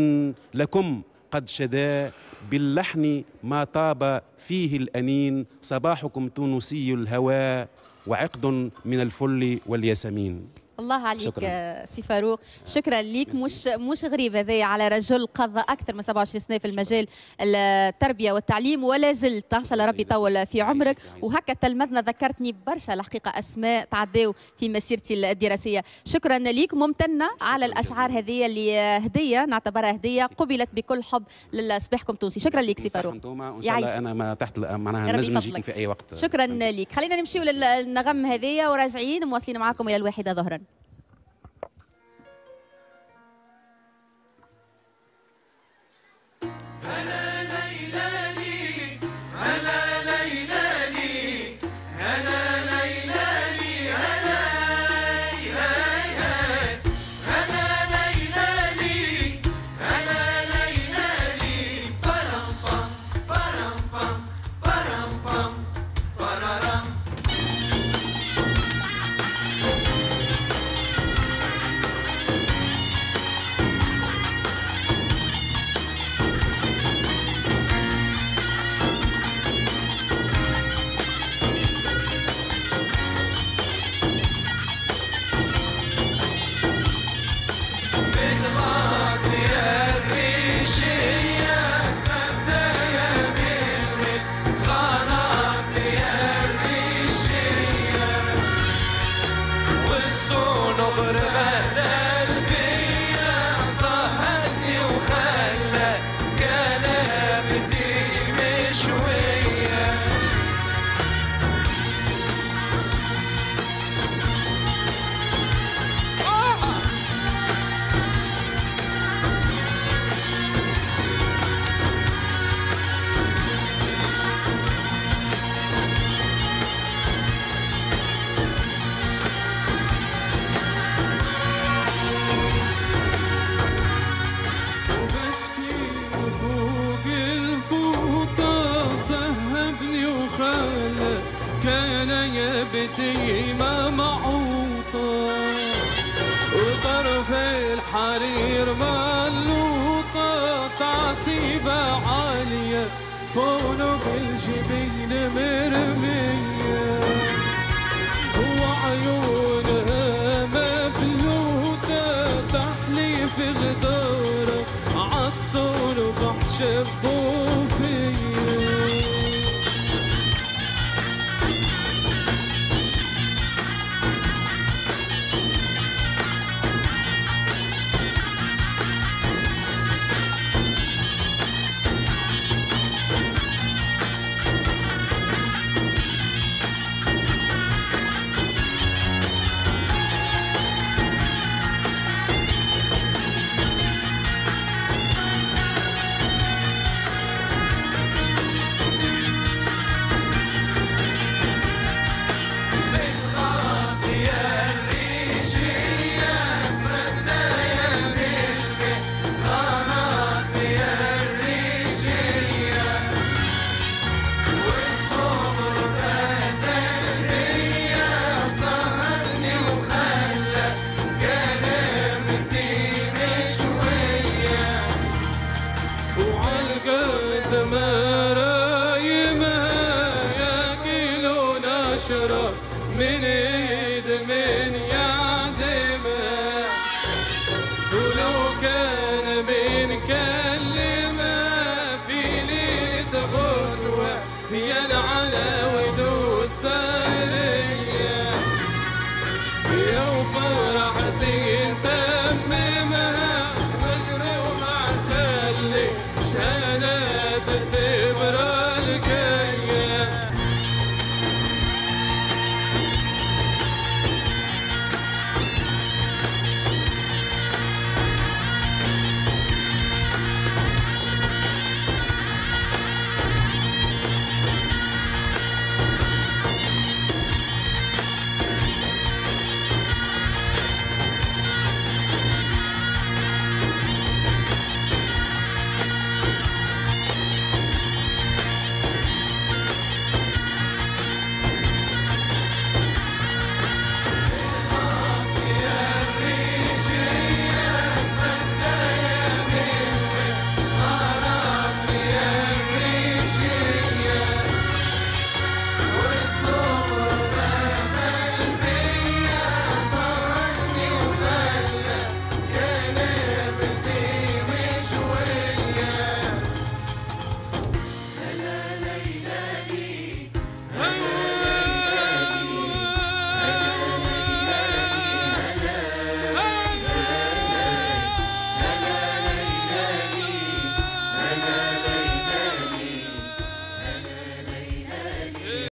لكم قد شدا باللحن ما طاب فيه الانين صباحكم تونسي الهوى وعقد من الفل والياسمين الله عليك آه، سي فاروق شكرا ليك مش مش غريب هذا على رجل قضى اكثر من 27 سنه في المجال التربيه والتعليم ولا زلت ان شاء الله ربي يطول في عمرك وهكا تلمذنا ذكرتني برشا الحقيقه اسماء تعداو في مسيرتي الدراسيه شكرا ليك ممتنه على الاشعار هذه اللي هديه نعتبرها هديه قبلت بكل حب لصباحكم تونسي شكرا ليك سي فاروق ان شاء الله انا ما تحت معناها نجم نجيك في اي وقت شكرا ليك خلينا نمشيو للنغم هذه وراجعين مواصلين معاكم الى الواحده ظهرا هلا ليلاني هلا ليلاني هلا